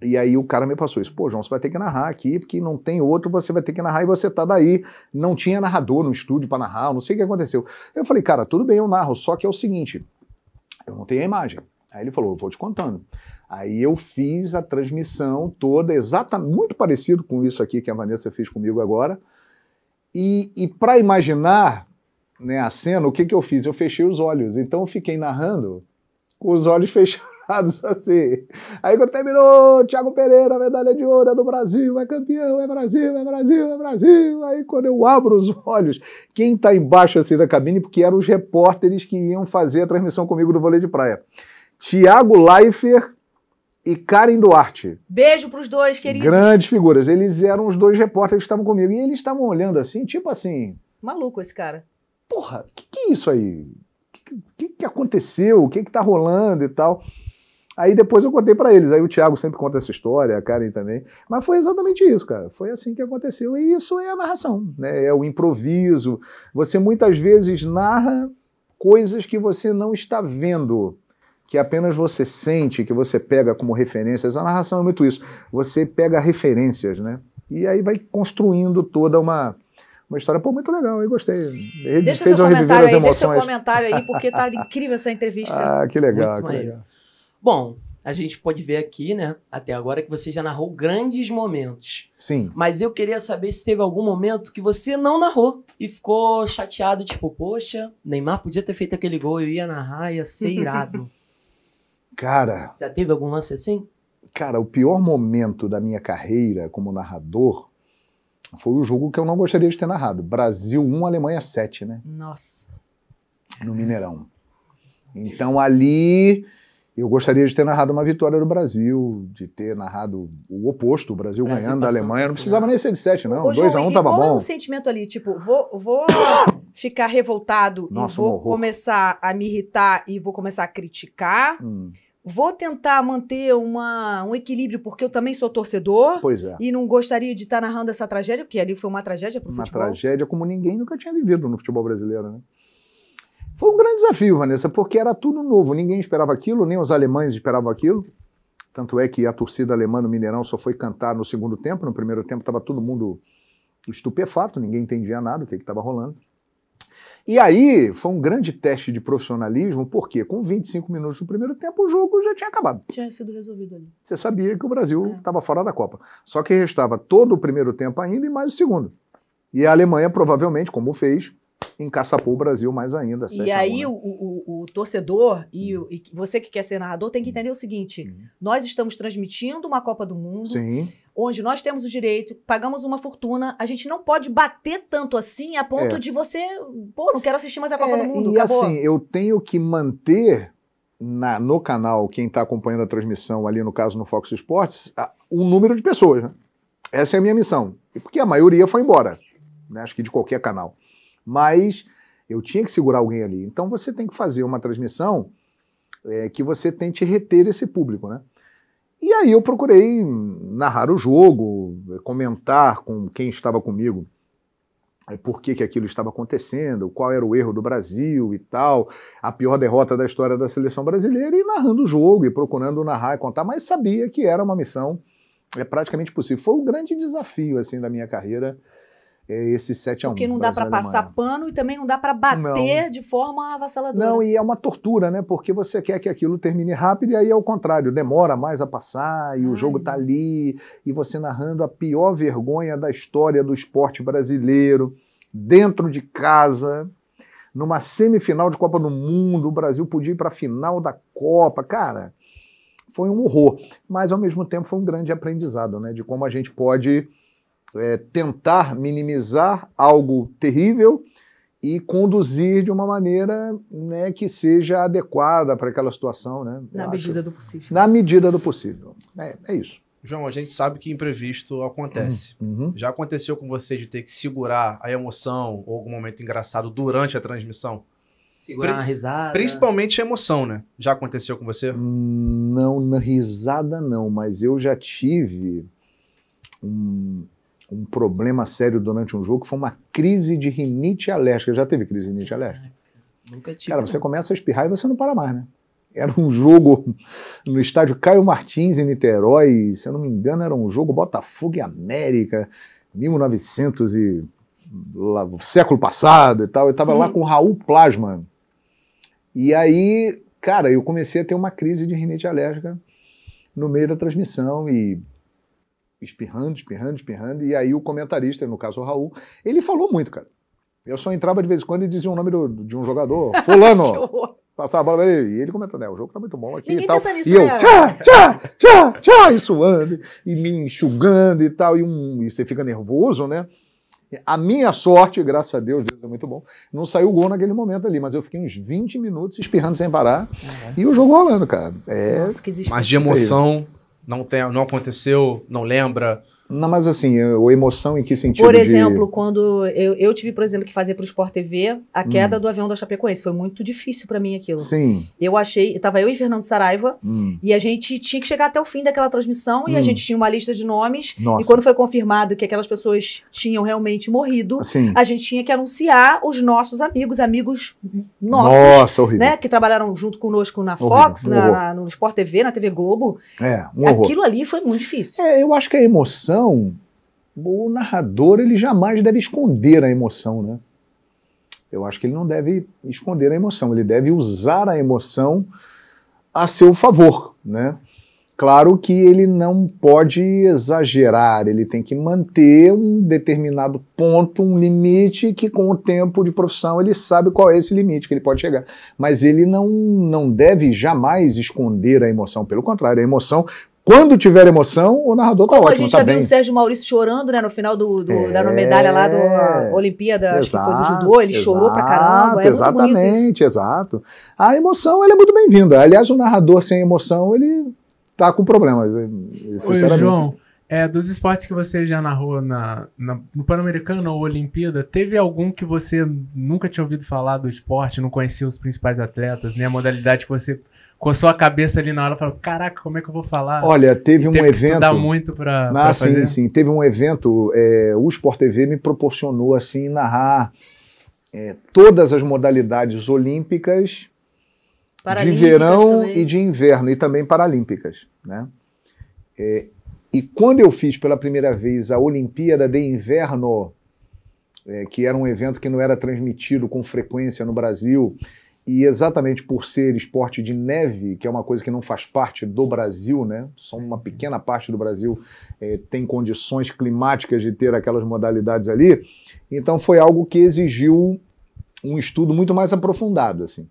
e aí o cara me passou isso. Pô, João, você vai ter que narrar aqui, porque não tem outro, você vai ter que narrar e você tá daí. Não tinha narrador no estúdio para narrar, não sei o que aconteceu. Eu falei, cara, tudo bem, eu narro, só que é o seguinte, eu não tenho a imagem. Aí ele falou, eu vou te contando. Aí eu fiz a transmissão toda, exata, muito parecido com isso aqui que a Vanessa fez comigo agora. E, e para imaginar né, a cena, o que, que eu fiz? Eu fechei os olhos. Então eu fiquei narrando com os olhos fechados. assim. Aí quando terminou, Thiago Pereira, medalha de ouro, é do Brasil, é campeão, é Brasil, é Brasil, é Brasil. Aí quando eu abro os olhos, quem está embaixo assim da cabine, porque eram os repórteres que iam fazer a transmissão comigo do vôlei de praia. Tiago Leifer e Karen Duarte. Beijo pros dois, queridos. Grandes figuras. Eles eram os dois repórteres que estavam comigo. E eles estavam olhando assim, tipo assim. Maluco esse cara. Porra, o que, que, é isso aí? O que, que, que, aconteceu? O que, que tá rolando e tal? Aí depois eu contei para eles. Aí o Thiago sempre conta essa história, a Karen também. Mas foi exatamente isso, cara. Foi assim que aconteceu. E isso é a narração, né? É o improviso. Você muitas vezes narra coisas que você não está vendo que apenas você sente, que você pega como referências. A narração é muito isso. Você pega referências, né? E aí vai construindo toda uma, uma história. Pô, muito legal, eu gostei. Ele deixa fez seu comentário aí, deixa seu comentário aí, porque tá incrível essa entrevista. ah, que legal, muito que maneiro. legal. Bom, a gente pode ver aqui, né, até agora, que você já narrou grandes momentos. Sim. Mas eu queria saber se teve algum momento que você não narrou e ficou chateado, tipo, poxa, Neymar podia ter feito aquele gol, eu ia narrar, ia ser irado. Cara. Já teve algum lance assim? Cara, o pior momento da minha carreira como narrador foi o jogo que eu não gostaria de ter narrado. Brasil 1, Alemanha 7, né? Nossa. No Mineirão. Então ali eu gostaria de ter narrado uma vitória do Brasil, de ter narrado o oposto, o Brasil, Brasil ganhando da Alemanha. Não precisava nem ser de 7, não. 2 a 1 um tava qual é bom. Qual é o sentimento ali? Tipo, vou, vou ficar revoltado Nossa, e vou um começar a me irritar e vou começar a criticar. Hum. Vou tentar manter uma, um equilíbrio, porque eu também sou torcedor. Pois é. E não gostaria de estar narrando essa tragédia, porque ali foi uma tragédia para o futebol. Uma tragédia como ninguém nunca tinha vivido no futebol brasileiro, né? Foi um grande desafio, Vanessa, porque era tudo novo, ninguém esperava aquilo, nem os alemães esperavam aquilo. Tanto é que a torcida alemã no Mineirão só foi cantar no segundo tempo, no primeiro tempo estava todo mundo estupefato, ninguém entendia nada o que estava rolando. E aí foi um grande teste de profissionalismo, porque com 25 minutos do primeiro tempo o jogo já tinha acabado. Tinha sido resolvido ali. Você sabia que o Brasil estava é. fora da Copa. Só que restava todo o primeiro tempo ainda e mais o segundo. E a Alemanha provavelmente, como fez, encaçapou o Brasil mais ainda. E aí né? o, o, o, torcedor e, hum. o, e, você que quer ser narrador tem que hum. entender o seguinte: hum. nós estamos transmitindo uma Copa do Mundo, Sim. onde nós temos o direito, pagamos uma fortuna, a gente não pode bater tanto assim a ponto é. de você, pô, não quero assistir mais a Copa é, do Mundo. E acabou. assim, eu tenho que manter na, no canal, quem está acompanhando a transmissão ali, no caso no Fox Sports, o um número de pessoas, né? Essa é a minha missão. Porque a maioria foi embora, né? acho que de qualquer canal. Mas eu tinha que segurar alguém ali. Então você tem que fazer uma transmissão é, que você tente reter esse público, né? E aí eu procurei narrar o jogo, comentar com quem estava comigo é, por que, que aquilo estava acontecendo, qual era o erro do Brasil e tal, a pior derrota da história da seleção brasileira, e narrando o jogo e procurando narrar e contar, mas sabia que era uma missão é praticamente possível. Foi o um grande desafio assim da minha carreira é esse 7 a 1 Porque não dá para passar pano e também não dá para bater não. de forma avassaladora. Não, e é uma tortura, né? Porque você quer que aquilo termine rápido e aí é o contrário, demora mais a passar e Ai, o jogo tá ali e você narrando a pior vergonha da história do esporte brasileiro, dentro de casa, numa semifinal de Copa do Mundo, o Brasil podia ir para a final da Copa, cara. Foi um horror, mas ao mesmo tempo foi um grande aprendizado, né, de como a gente pode é tentar minimizar algo terrível e conduzir de uma maneira né, que seja adequada para aquela situação. Né? Na medida do possível. Na medida do possível. É, é, isso. João, a gente sabe que imprevisto acontece. Uhum, uhum. Já aconteceu com você de ter que segurar a emoção ou algum momento engraçado durante a transmissão? Segurar Pri uma risada. Principalmente a emoção, né? Já aconteceu com você? Hum, não, na risada não, mas eu já tive um, um problema sério durante um jogo, foi uma crise de rinite alérgica. Já teve crise de rinite alérgica? Nunca tive. Cara, você começa a espirrar e você não para mais, né? Era um jogo no estádio Caio Martins, em Niterói, se eu não me engano, era um jogo Botafogo e América, 1900 e. Lá, século passado e tal. Eu estava lá uhum. com o Raul Plasma. E aí, cara, eu comecei a ter uma crise de rinite alérgica no meio da transmissão e espirrando, espirrando, espirrando, e aí o comentarista, no caso o Raul, ele falou muito, cara. Eu só entrava de vez em quando e dizia o nome do, de um jogador, fulano. passava a bola pra ele, e ele comentou, né, o jogo tá muito bom aqui Ninguém e tal. Nisso, e eu, né? tchá, tchá, tchá, tchá, e suando, e me enxugando e tal, e, um, e você fica nervoso, né? A minha sorte, graças a Deus, Deus é muito bom, não saiu gol naquele momento ali, mas eu fiquei uns 20 minutos espirrando sem parar uhum. e o jogo rolando, cara. É... Nossa, que desespero. Mas de emoção. É não, tem, não aconteceu, não lembra, não, mas assim, a eh, emoção em que sentido? Por exemplo, de... quando eu, eu, tive, por exemplo, que fazer para o Sport TV a hum. queda hum. do avião da Chapecoense. Foi muito difícil para mim aquilo. Sim. Eu achei, estava eu e Fernando Saraiva hum. e a gente tinha que chegar até o fim daquela transmissão hum. e a hum. gente tinha uma lista de nomes. Nossa. E quando foi confirmado que aquelas pessoas tinham realmente morrido, Sim. a gente tinha que anunciar os nossos amigos, amigos nossos, Nossa, horrível. né, que trabalharam junto conosco na Fox, na, na, no Sport TV, na TV Globo. É, um Aquilo ali foi muito difícil. É, eu acho que a emoção então, o narrador ele jamais deve esconder a emoção, né? Eu acho que ele não deve esconder a emoção, ele deve usar a emoção a seu favor, né? Claro que ele não pode exagerar, ele tem que manter um determinado ponto, um limite que com o tempo de profissão ele sabe qual é esse limite que ele pode chegar. Mas ele não, não deve jamais esconder a emoção, pelo contrário, a emoção quando tiver emoção, o narrador está ótimo. A gente tá já bem. viu o Sérgio Maurício chorando né, no final do, do é, da medalha lá da Olimpíada, exato, acho que foi do Judô, ele exato, chorou pra caramba. É exatamente, exato. A emoção ela é muito bem-vinda. Aliás, o narrador sem emoção, ele tá com problemas. Sinceramente. Oi, João. É, dos esportes que você já narrou na, na no Pan-Americano ou Olimpíada, teve algum que você nunca tinha ouvido falar do esporte, não conhecia os principais atletas, nem a modalidade que você coçou a cabeça ali na hora e falou: Caraca, como é que eu vou falar? Olha, teve e um teve evento. Que muito para. Ah, sim, fazer. sim. Teve um evento, é, o Sport TV me proporcionou assim narrar é, todas as modalidades olímpicas de verão também. e de inverno, e também paralímpicas. Né? É, e quando eu fiz pela primeira vez a Olimpíada de Inverno, é, que era um evento que não era transmitido com frequência no Brasil, e exatamente por ser esporte de neve, que é uma coisa que não faz parte do Brasil, né? Só uma pequena parte do Brasil eh, tem condições climáticas de ter aquelas modalidades ali. Então foi algo que exigiu um estudo muito mais aprofundado, assim,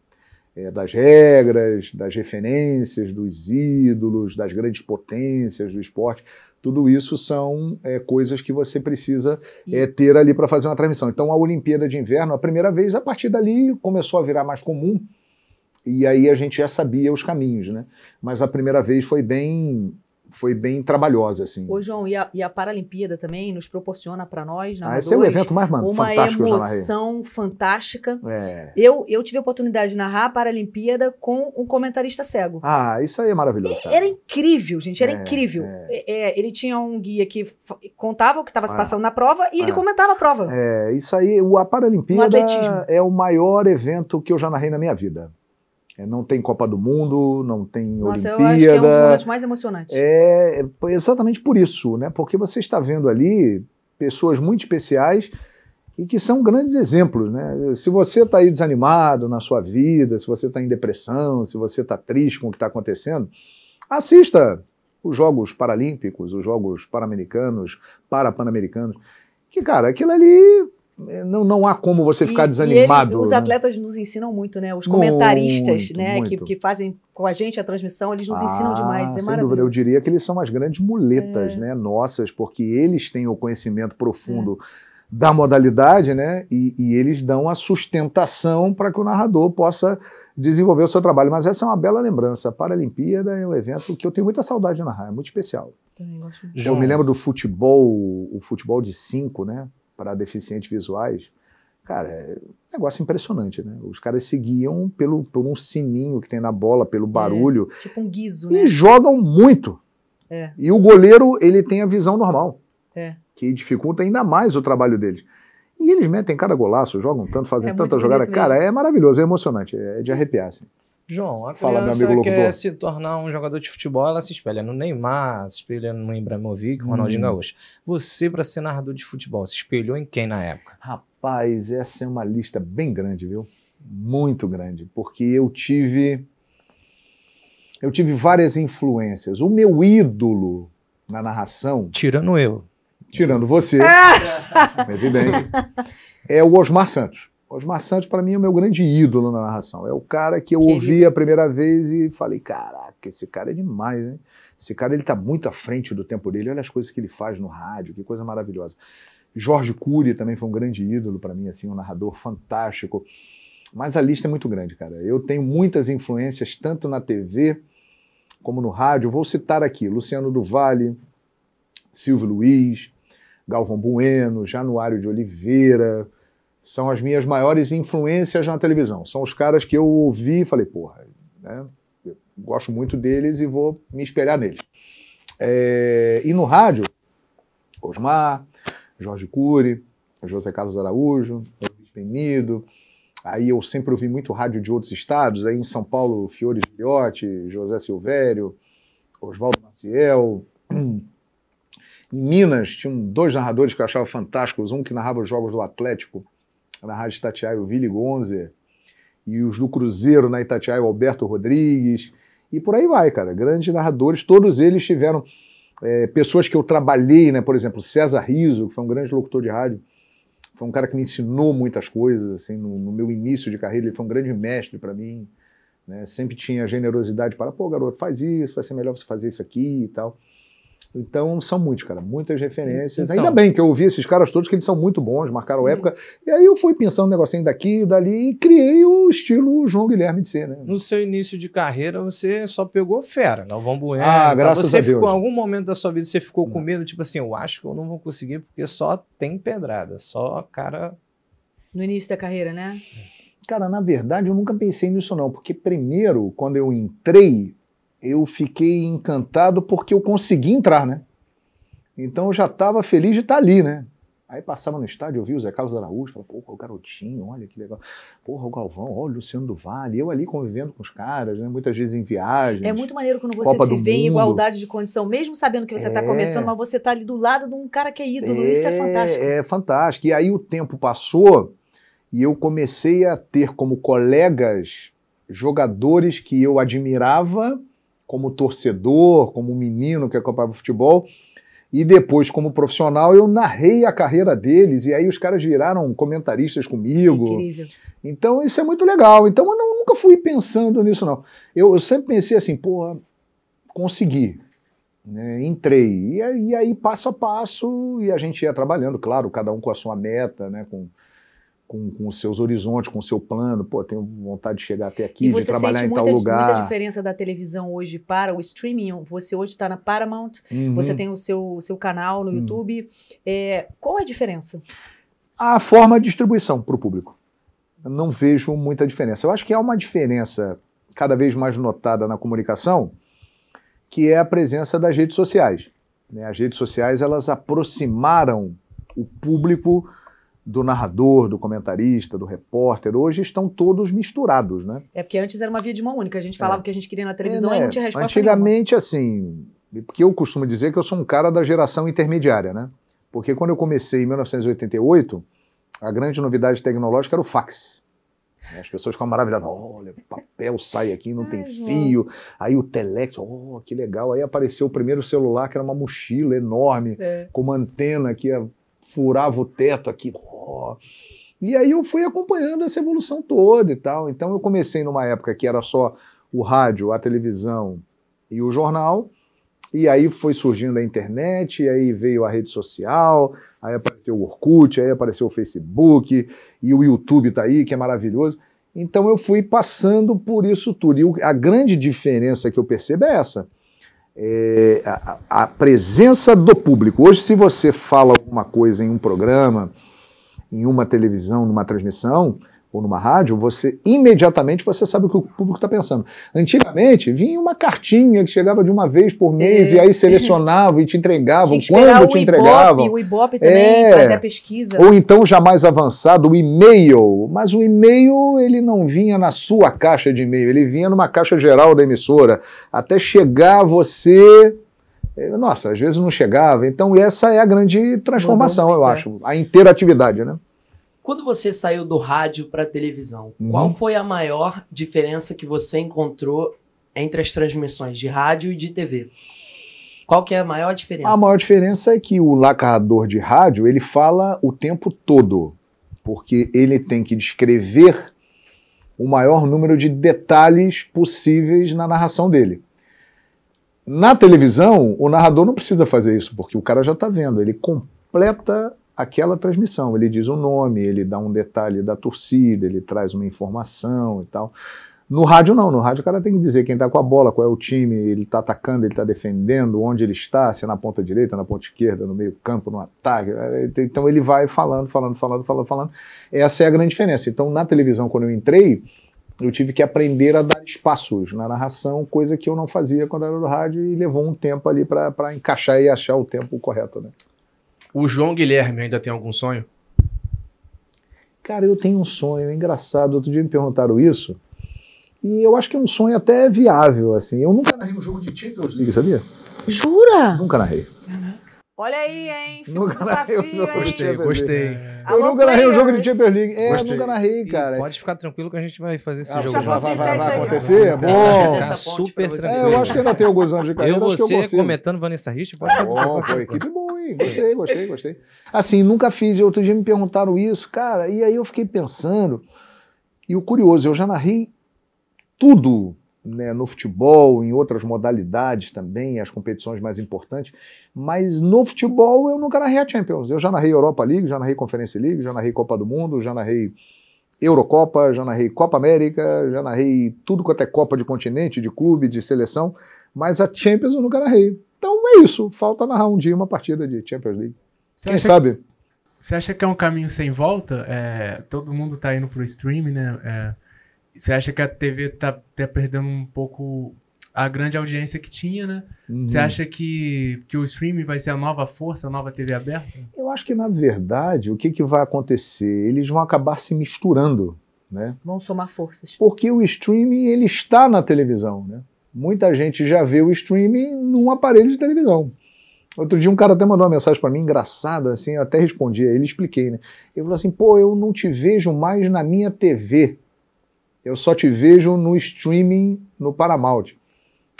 é, das regras, das referências, dos ídolos, das grandes potências do esporte. Tudo isso são é, coisas que você precisa é, ter ali para fazer uma transmissão. Então, a Olimpíada de Inverno, a primeira vez, a partir dali começou a virar mais comum. E aí a gente já sabia os caminhos, né? Mas a primeira vez foi bem foi bem trabalhosa, assim. Ô, João, e a, e a Paralimpíada também nos proporciona para nós, na ah, esse é o evento mais mano, uma emoção fantástica. É. Eu, eu tive a oportunidade de narrar a Paralimpíada com um comentarista cego. Ah, isso aí é maravilhoso. era incrível, gente, era é, incrível. É. é, é ele tinha um guia que contava o que estava se ah. passando na prova e ele ah. comentava a prova. É, isso aí, a Paralimpíada um é o maior evento que eu já narrei na minha vida. É, não tem Copa do Mundo, não tem Nossa, Olimpíada. Nossa, eu acho que é um dos momentos mais emocionantes. É, é, exatamente por isso, né? Porque você está vendo ali pessoas muito especiais e que são grandes exemplos, né? Se você está aí desanimado na sua vida, se você está em depressão, se você está triste com o que está acontecendo, assista os Jogos Paralímpicos, os Jogos Pan-Americanos, Parapanamericanos, que, cara, aquilo ali é, não, não há como você ficar e, desanimado. E ele, os né? atletas nos ensinam muito, né? Os comentaristas, muito, né? Muito. Que, que fazem com a gente a transmissão, eles nos ah, ensinam demais. É sem dúvida, eu diria que eles são as grandes muletas, é. né? Nossas, porque eles têm o conhecimento profundo. É. Da modalidade, né? E, e eles dão a sustentação para que o narrador possa desenvolver o seu trabalho. Mas essa é uma bela lembrança. A Paralimpíada é um evento que eu tenho muita saudade de narrar, é muito especial. gosto de... Eu me lembro do futebol, o futebol de cinco, né? para deficientes visuais, cara, é um negócio impressionante, né? Os caras seguiam pelo, por um sininho que tem na bola, pelo é, barulho. É, tipo um guiso, né? E jogam muito. É. E o goleiro, ele tem a visão normal. É. Que dificulta ainda mais o trabalho deles. E eles metem cada golaço, jogam tanto, fazem é tanta jogada. Cara, é maravilhoso, é emocionante, é de arrepiar, assim. João, a Fala, criança quer se tornar um jogador de futebol, ela se espelha no Neymar, se espelha no Ibrahimovic, hum. Ronaldinho Gaúcho. Você, para ser narrador de futebol, se espelhou em quem na época? Rapaz, essa é uma lista bem grande, viu? Muito grande, porque eu tive eu tive várias influências. O meu ídolo na narração, tirando eu, tirando você, é. É evidente, é o Osmar Santos. Osmar Santos, para mim, é o meu grande ídolo na narração. É o cara que eu ouvi a primeira vez e falei: caraca, esse cara é demais, né? Esse cara ele está muito à frente do tempo dele. Olha as coisas que ele faz no rádio, que coisa maravilhosa. Jorge Cury também foi um grande ídolo para mim, assim, um narrador fantástico. Mas a lista é muito grande, cara. Eu tenho muitas influências, tanto na TV como no rádio. Vou citar aqui: Luciano Duvalli, Silvio Luiz, Galvão Bueno, Januário de Oliveira são as minhas maiores influências na televisão. São os caras que eu ouvi e falei, porra, né? gosto muito deles e vou me espelhar neles. É, e no rádio, Osmar, Jorge Cury, José Carlos Araújo, Luiz Penido. Aí eu sempre ouvi muito rádio de outros estados, aí em São Paulo, Fiores Gilhote, José Silvério, Oswaldo Maciel. Em Minas, tinham dois narradores que eu achava fantásticos, um que narrava os jogos do Atlético na Rádio Itatiaia, o Vili Gonzer, e os do Cruzeiro na Itatiaia, o Alberto Rodrigues, e por aí vai, cara. Grandes narradores, todos eles tiveram é, pessoas que eu trabalhei, né? Por exemplo, César Riso, que foi um grande locutor de rádio, foi um cara que me ensinou muitas coisas, assim, no, no meu início de carreira, ele foi um grande mestre para mim, né? Sempre tinha generosidade para, pô, garoto, faz isso, vai ser melhor você fazer isso aqui e tal. Então são muitos, cara, muitas referências. Então, Ainda bem que eu ouvi esses caras todos, que eles são muito bons, marcaram época. E aí eu fui pensando um negocinho daqui e dali e criei o estilo João Guilherme de ser, né? No seu início de carreira, você só pegou fera, Galvão Bueno. Ah, então, graças então, você a Deus. Ficou, em algum momento da sua vida você ficou com medo, tipo assim, eu acho que eu não vou conseguir porque só tem pedrada, só cara. No início da carreira, né? Cara, na verdade eu nunca pensei nisso não, porque primeiro, quando eu entrei, eu fiquei encantado porque eu consegui entrar, né? Então eu já estava feliz de estar tá ali, né? Aí passava no estádio, eu vi o Zé Carlos Araújo, falava, porra, o garotinho, olha que legal. Porra, o Galvão, olha o Luciano do Vale. Eu ali convivendo com os caras, né? Muitas vezes em viagem. É muito maneiro quando você Copa se vê mundo. em igualdade de condição, mesmo sabendo que você está é... começando, mas você está ali do lado de um cara que é ídolo. É... Isso é fantástico. É fantástico. E aí o tempo passou e eu comecei a ter como colegas jogadores que eu admirava como torcedor, como menino que acompanhava futebol, e depois, como profissional, eu narrei a carreira deles, e aí os caras viraram comentaristas comigo. Incrível. Então, isso é muito legal. Então, eu nunca fui pensando nisso, não. Eu, eu sempre pensei assim, pô, consegui. Né? Entrei. E, e, aí, passo a passo, e a gente ia trabalhando, claro, cada um com a sua meta, né? Com, com, com, os seus horizontes, com o seu plano. Pô, tenho vontade de chegar até aqui, de trabalhar em muita, tal lugar. muita diferença da televisão hoje para o streaming? Você hoje está na Paramount, uhum. você tem o seu, seu canal no uhum. YouTube. É, qual é a diferença? A forma de distribuição para o público. Eu não vejo muita diferença. Eu acho que há uma diferença cada vez mais notada na comunicação, que é a presença das redes sociais. Né? As redes sociais elas aproximaram o público do narrador, do comentarista, do repórter, hoje estão todos misturados, né? É porque antes era uma via de mão única, a gente falava é. o que a gente queria na é, televisão é, né? e não tinha resposta Antigamente, nenhuma. assim, porque eu costumo dizer que eu sou um cara da geração intermediária, né? Porque quando eu comecei em 1988, a grande novidade tecnológica era o fax. As pessoas ficam maravilhadas, olha, o papel sai aqui, não Ai, tem fio. Mano. Aí o telex, oh, que legal. Aí apareceu o primeiro celular, que era uma mochila enorme, é. com uma antena que ia furava o teto aqui. Oh. E aí eu fui acompanhando essa evolução toda e tal. Então eu comecei numa época que era só o rádio, a televisão e o jornal. E aí foi surgindo a internet, e aí veio a rede social, aí apareceu o Orkut, aí apareceu o Facebook, e o YouTube tá aí, que é maravilhoso. Então eu fui passando por isso tudo. E a grande diferença que eu percebo é essa é, a, a, presença do público. Hoje, se você fala alguma coisa em um programa, em uma televisão, numa transmissão, ou numa rádio, você imediatamente você sabe o que o público está pensando. Antigamente vinha uma cartinha que chegava de uma vez por mês é. e aí é. selecionava e te entregavam quando o te entregava. O Ibope também é. trazia pesquisa. Ou então já mais avançado o e-mail, mas o e-mail ele não vinha na sua caixa de e-mail, ele vinha numa caixa geral da emissora até chegar você eh, nossa, às vezes não chegava. Então essa é a grande transformação, eu é. acho, a interatividade, né? Quando você saiu do rádio para televisão, uhum. qual foi a maior diferença que você encontrou entre as transmissões de rádio e de TV? Qual que é a maior diferença? A maior diferença é que o lacrador de rádio, ele fala o tempo todo, porque ele tem que descrever o maior número de detalhes possíveis na narração dele. Na televisão, o narrador não precisa fazer isso, porque o cara já está vendo, ele completa aquela transmissão. Ele diz o nome, ele dá um detalhe da torcida, ele traz uma informação e tal. No rádio não, no rádio o cara tem que dizer quem está com a bola, qual é o time, ele está atacando, ele está defendendo, onde ele está, se é na ponta direita, na ponta esquerda, no meio campo, no ataque. É, então ele vai falando, falando, falando, falando, falando. Essa é a grande diferença. Então na televisão, quando eu entrei, eu tive que aprender a dar espaços na narração, coisa que eu não fazia quando era no rádio e levou um tempo ali para encaixar e achar o tempo correto, né? O João Guilherme ainda tem algum sonho? Cara, eu tenho um sonho é engraçado. Outro dia me perguntaram isso. E eu acho que é um sonho até viável, assim. Eu nunca narrei um jogo de Champions League, sabia? Jura? Nunca narrei. Olha aí, hein? nunca um desafio, narrei, hein? Gostei, gostei. Eu Alô, nunca narrei um jogo de Champions League. É, gostei. nunca narrei, cara. E pode ficar tranquilo que a gente vai fazer esse ah, jogo. Já vai, vai, vai acontecer? É bom. Tá super tranquilo. É, eu acho que ainda tem alguns anos de carreira. Eu, você, eu comentando Vanessa Rich, pode ficar tranquilo. Pô, equipe boa, gostei, gostei, gostei, Assim, nunca fiz. Outro dia me perguntaram isso, cara, e aí eu fiquei pensando. E o curioso, eu já narrei tudo né, no futebol, em outras modalidades também, as competições mais importantes, mas no futebol eu nunca narrei a Champions. Eu já narrei Europa League, já narrei Conferência League, já narrei Copa do Mundo, já narrei Eurocopa, já narrei Copa América, já narrei tudo quanto é Copa de continente, de clube, de seleção, mas a Champions eu nunca narrei. Então é isso. Falta narrar um dia uma partida de Champions League. Você Quem sabe? Que, você acha que é um caminho sem volta? É, todo mundo está indo pro streaming, né? É, você acha que a TV está tá perdendo um pouco a grande audiência que tinha, né? Uhum. Você acha que, que o streaming vai ser a nova força, a nova TV aberta? Eu acho que, na verdade, o que, que vai acontecer? Eles vão acabar se misturando, né? Vão somar forças. Porque o streaming, ele está na televisão, né? muita gente já vê o streaming num aparelho de televisão. Outro dia um cara até mandou uma mensagem para mim, engraçada, assim, eu até respondi, ele expliquei, né? Ele falou assim, pô, eu não te vejo mais na minha TV, eu só te vejo no streaming no Paramount.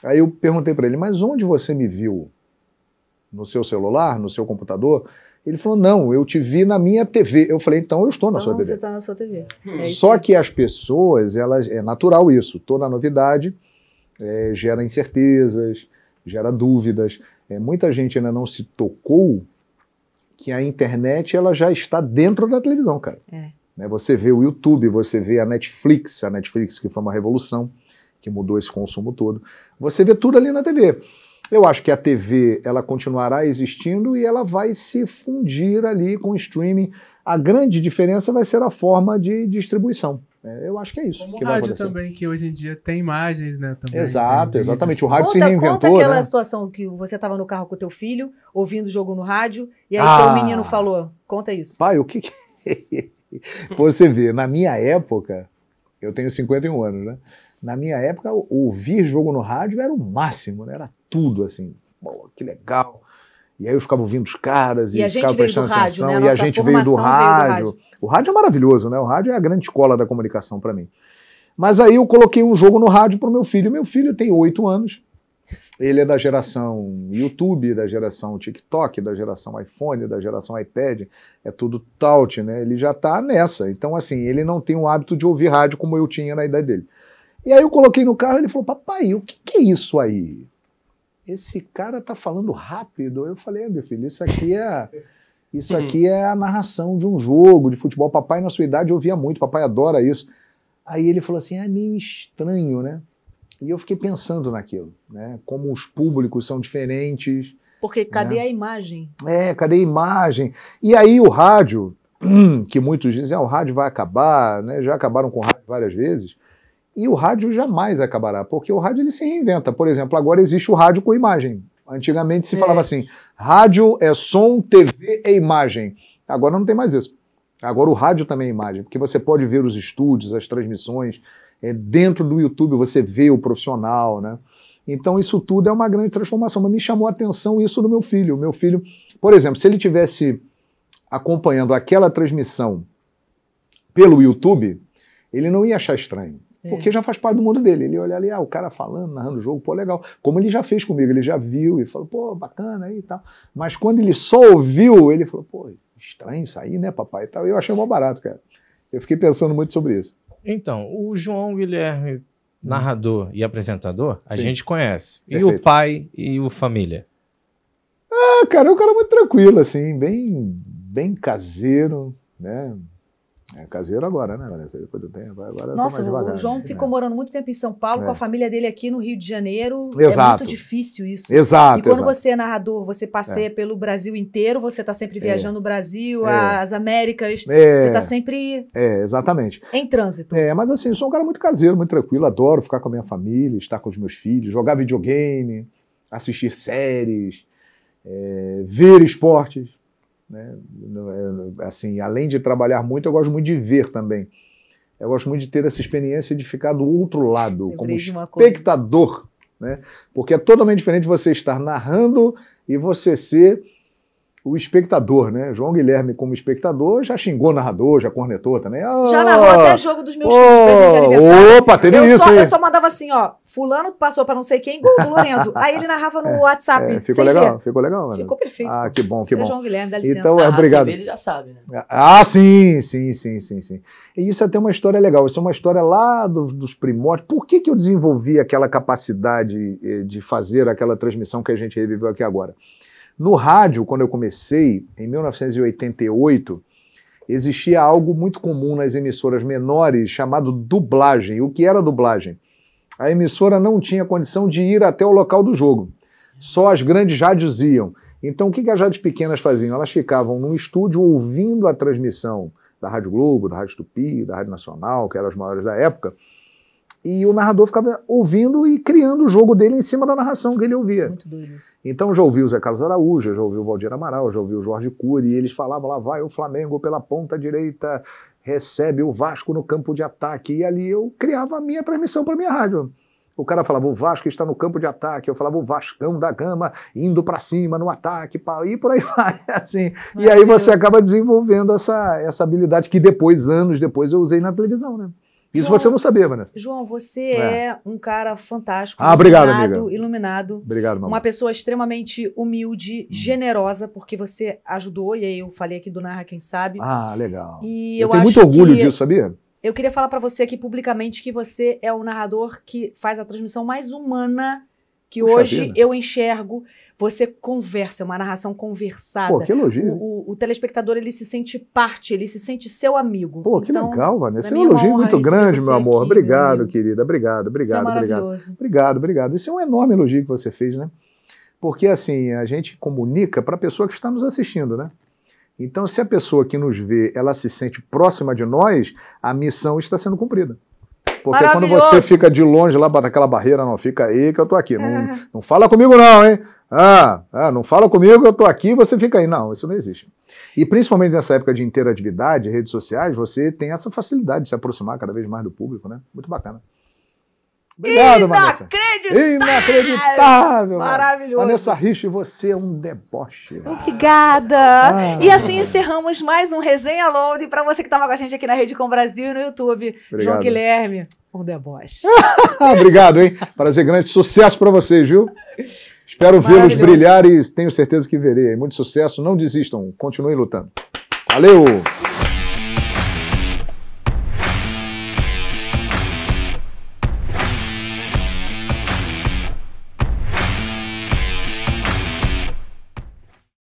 Aí eu perguntei para ele, mas onde você me viu? No seu celular, no seu computador? Ele falou, não, eu te vi na minha TV. Eu falei, então eu estou na então, sua TV. você está na sua TV. Hum. É só que as pessoas, elas, é natural isso, estou na novidade, é, gera incertezas, gera dúvidas. É, muita gente ainda não se tocou que a internet ela já está dentro da televisão, cara. É. Né, você vê o YouTube, você vê a Netflix, a Netflix que foi uma revolução, que mudou esse consumo todo. Você vê tudo ali na TV. Eu acho que a TV ela continuará existindo e ela vai se fundir ali com o streaming. A grande diferença vai ser a forma de distribuição. É, eu acho que é isso. Como que o rádio também, que hoje em dia tem imagens, né? Também, né? Exato, exatamente. O rádio conta, se reinventou, Conta aquela né? situação que você estava no carro com o teu filho, ouvindo o jogo no rádio, e aí ah, o menino falou. Conta isso. Pai, o que... que... É? você vê, na minha época, eu tenho 51 anos, né? Na minha época, ouvir jogo no rádio era o máximo, né? Era tudo, assim. Pô, que legal. E aí eu ficava ouvindo os caras e, e a gente veio do rádio, atenção, né? e a gente veio do rádio. veio do rádio. O rádio é maravilhoso, né? O rádio é a grande escola da comunicação para mim. Mas aí eu coloquei um jogo no rádio para o meu filho. Meu filho tem oito anos. Ele é da geração YouTube, da geração TikTok, da geração iPhone, da geração iPad, é tudo touch, né? Ele já tá nessa. Então, assim, ele não tem o hábito de ouvir rádio como eu tinha na idade dele. E aí eu coloquei no carro e ele falou: Papai, o que, que é isso aí? esse cara tá falando rápido. Eu falei, ah, meu filho, isso aqui é isso hum. aqui é a narração de um jogo de futebol. Papai na sua idade ouvia muito, papai adora isso. Aí ele falou assim, ah, é meio estranho, né? E eu fiquei pensando naquilo, né? Como os públicos são diferentes. Porque né? cadê né? a imagem? É, cadê a imagem? E aí o rádio, que muitos dizem, ah, o rádio vai acabar, né? Já acabaram com o rádio várias vezes. E o rádio jamais acabará, porque o rádio ele se reinventa. Por exemplo, agora existe o rádio com imagem. Antigamente se é. falava assim: rádio é som, TV é imagem. Agora não tem mais isso. Agora o rádio também é imagem, porque você pode ver os estúdios, as transmissões. É, dentro do YouTube você vê o profissional, né? Então isso tudo é uma grande transformação. Mas me chamou a atenção isso do meu filho. O meu filho, por exemplo, se ele tivesse acompanhando aquela transmissão pelo YouTube, ele não ia achar estranho. É. Porque já faz parte do mundo dele. Ele olha ali, ah, o cara falando, narrando o jogo, pô, legal. Como ele já fez comigo, ele já viu e falou, pô, bacana aí e tal. Mas quando ele só ouviu, ele falou, pô, estranho isso aí, né, papai e tal. Eu achei mó barato, cara. Eu fiquei pensando muito sobre isso. Então, o João Guilherme, narrador e apresentador, a Sim. gente conhece. Perfeito. E o pai e o família? Ah, cara, é um cara muito tranquilo, assim, bem, bem caseiro, né? É caseiro agora, né, Vanessa? Depois do tempo. Agora Nossa, devagar, o João né? ficou morando muito tempo em São Paulo, é. com a é. família dele aqui no Rio de Janeiro. Exato. É muito difícil isso. Exato. E quando exato. você é narrador, você passeia é. pelo Brasil inteiro, você está sempre é. viajando o Brasil, as é. Américas, você está sempre. É, exatamente. Em trânsito. É, mas assim, eu sou um cara muito caseiro, muito tranquilo, adoro ficar com a minha família, estar com os meus filhos, jogar videogame, assistir séries, ver esportes. Né? É, assim, além de trabalhar muito, eu gosto muito de ver também. Eu gosto muito de ter essa experiência de ficar do outro lado, como espectador, né? porque é totalmente diferente você estar narrando e você ser o espectador, né? João Guilherme, como espectador, já xingou o narrador, já cornetou também. Ah, já narrou até jogo dos meus oh, filhos, presente de oh, aniversário. Opa, teve eu isso, só, Eu só mandava assim, ó, fulano passou para não sei quem, gol do Lorenzo. Aí ele narrava no é, WhatsApp, é, ficou legal, ver. Ficou legal, mano. Né? Ficou perfeito. Ah, que bom, que Seu bom. João Guilherme, dá então, licença. Então, é, ah, obrigado. ele já sabe, né? Ah, sim, sim, sim, sim, sim. E isso até uma história legal, isso é uma história lá do, dos primórdios. Por que que eu desenvolvi aquela capacidade eh, de fazer aquela transmissão que a gente reviveu aqui agora? No rádio, quando eu comecei, em 1988, existia algo muito comum nas emissoras menores chamado dublagem. O que era dublagem? A emissora não tinha condição de ir até o local do jogo. Só as grandes rádios iam. Então, o que, as rádios pequenas faziam? Elas ficavam num estúdio ouvindo a transmissão da Rádio Globo, da Rádio Tupi, da Rádio Nacional, que eram as maiores da época, e o narrador ficava ouvindo e criando o jogo dele em cima da narração que ele ouvia. Muito doido isso. Então já ouvi o Zé Carlos Araújo, já ouvi o Valdir Amaral, já ouvi o Jorge Cury, e eles falavam lá, vai o Flamengo pela ponta direita, recebe o Vasco no campo de ataque. E ali eu criava a minha transmissão para minha rádio. O cara falava, o Vasco está no campo de ataque. Eu falava, o Vascão da Gama indo para cima no ataque, pá, e por aí vai. Assim. Meu e aí Deus. você acaba desenvolvendo essa, essa habilidade que depois, anos depois, eu usei na televisão, né? Isso João, você não sabia, Vanessa. João, você é, é um cara fantástico. Ah, obrigado, amiga. Iluminado. Obrigado, mamãe. Uma pessoa extremamente humilde, hum. generosa, porque você ajudou, e aí eu falei aqui do Narra Quem Sabe. Ah, legal. E eu, eu tenho muito orgulho que... disso, sabia? Eu queria falar para você aqui publicamente que você é o narrador que faz a transmissão mais humana que Puxa hoje vida. eu enxergo. Você conversa, é uma narração conversada. Pô, que elogio. O, o, o, telespectador ele se sente parte, ele se sente seu amigo. Pô, que então, legal, Vanessa. É um é elogio muito grande, meu amor. Aqui, obrigado, meu né? querida. Obrigado, obrigado, Isso é obrigado. Obrigado, obrigado. Isso é um enorme elogio que você fez, né? Porque assim, a gente comunica para a pessoa que está nos assistindo, né? Então, se a pessoa que nos vê, ela se sente próxima de nós, a missão está sendo cumprida. Porque quando você fica de longe lá, bota aquela barreira, não, fica aí que eu tô aqui. É. Não, não fala comigo não, hein? Ah, ah, não fala comigo, eu tô aqui, você fica aí. Não, isso não existe. E principalmente nessa época de interatividade, redes sociais, você tem essa facilidade de se aproximar cada vez mais do público, né? Muito bacana. Obrigado, Inacreditável! Inacreditável! Maravilhoso! Vanessa Rich, você é um deboche. Obrigada! Ah, e assim encerramos mais um Resenha Load. Para você que estava com a gente aqui na Rede Com Brasil e no YouTube, Obrigado. João Guilherme, um deboche. Obrigado, hein? Prazer grande, sucesso para vocês, viu? Espero vê-los brilhar e tenho certeza que verei. Muito sucesso. Não desistam, continuem lutando. Valeu!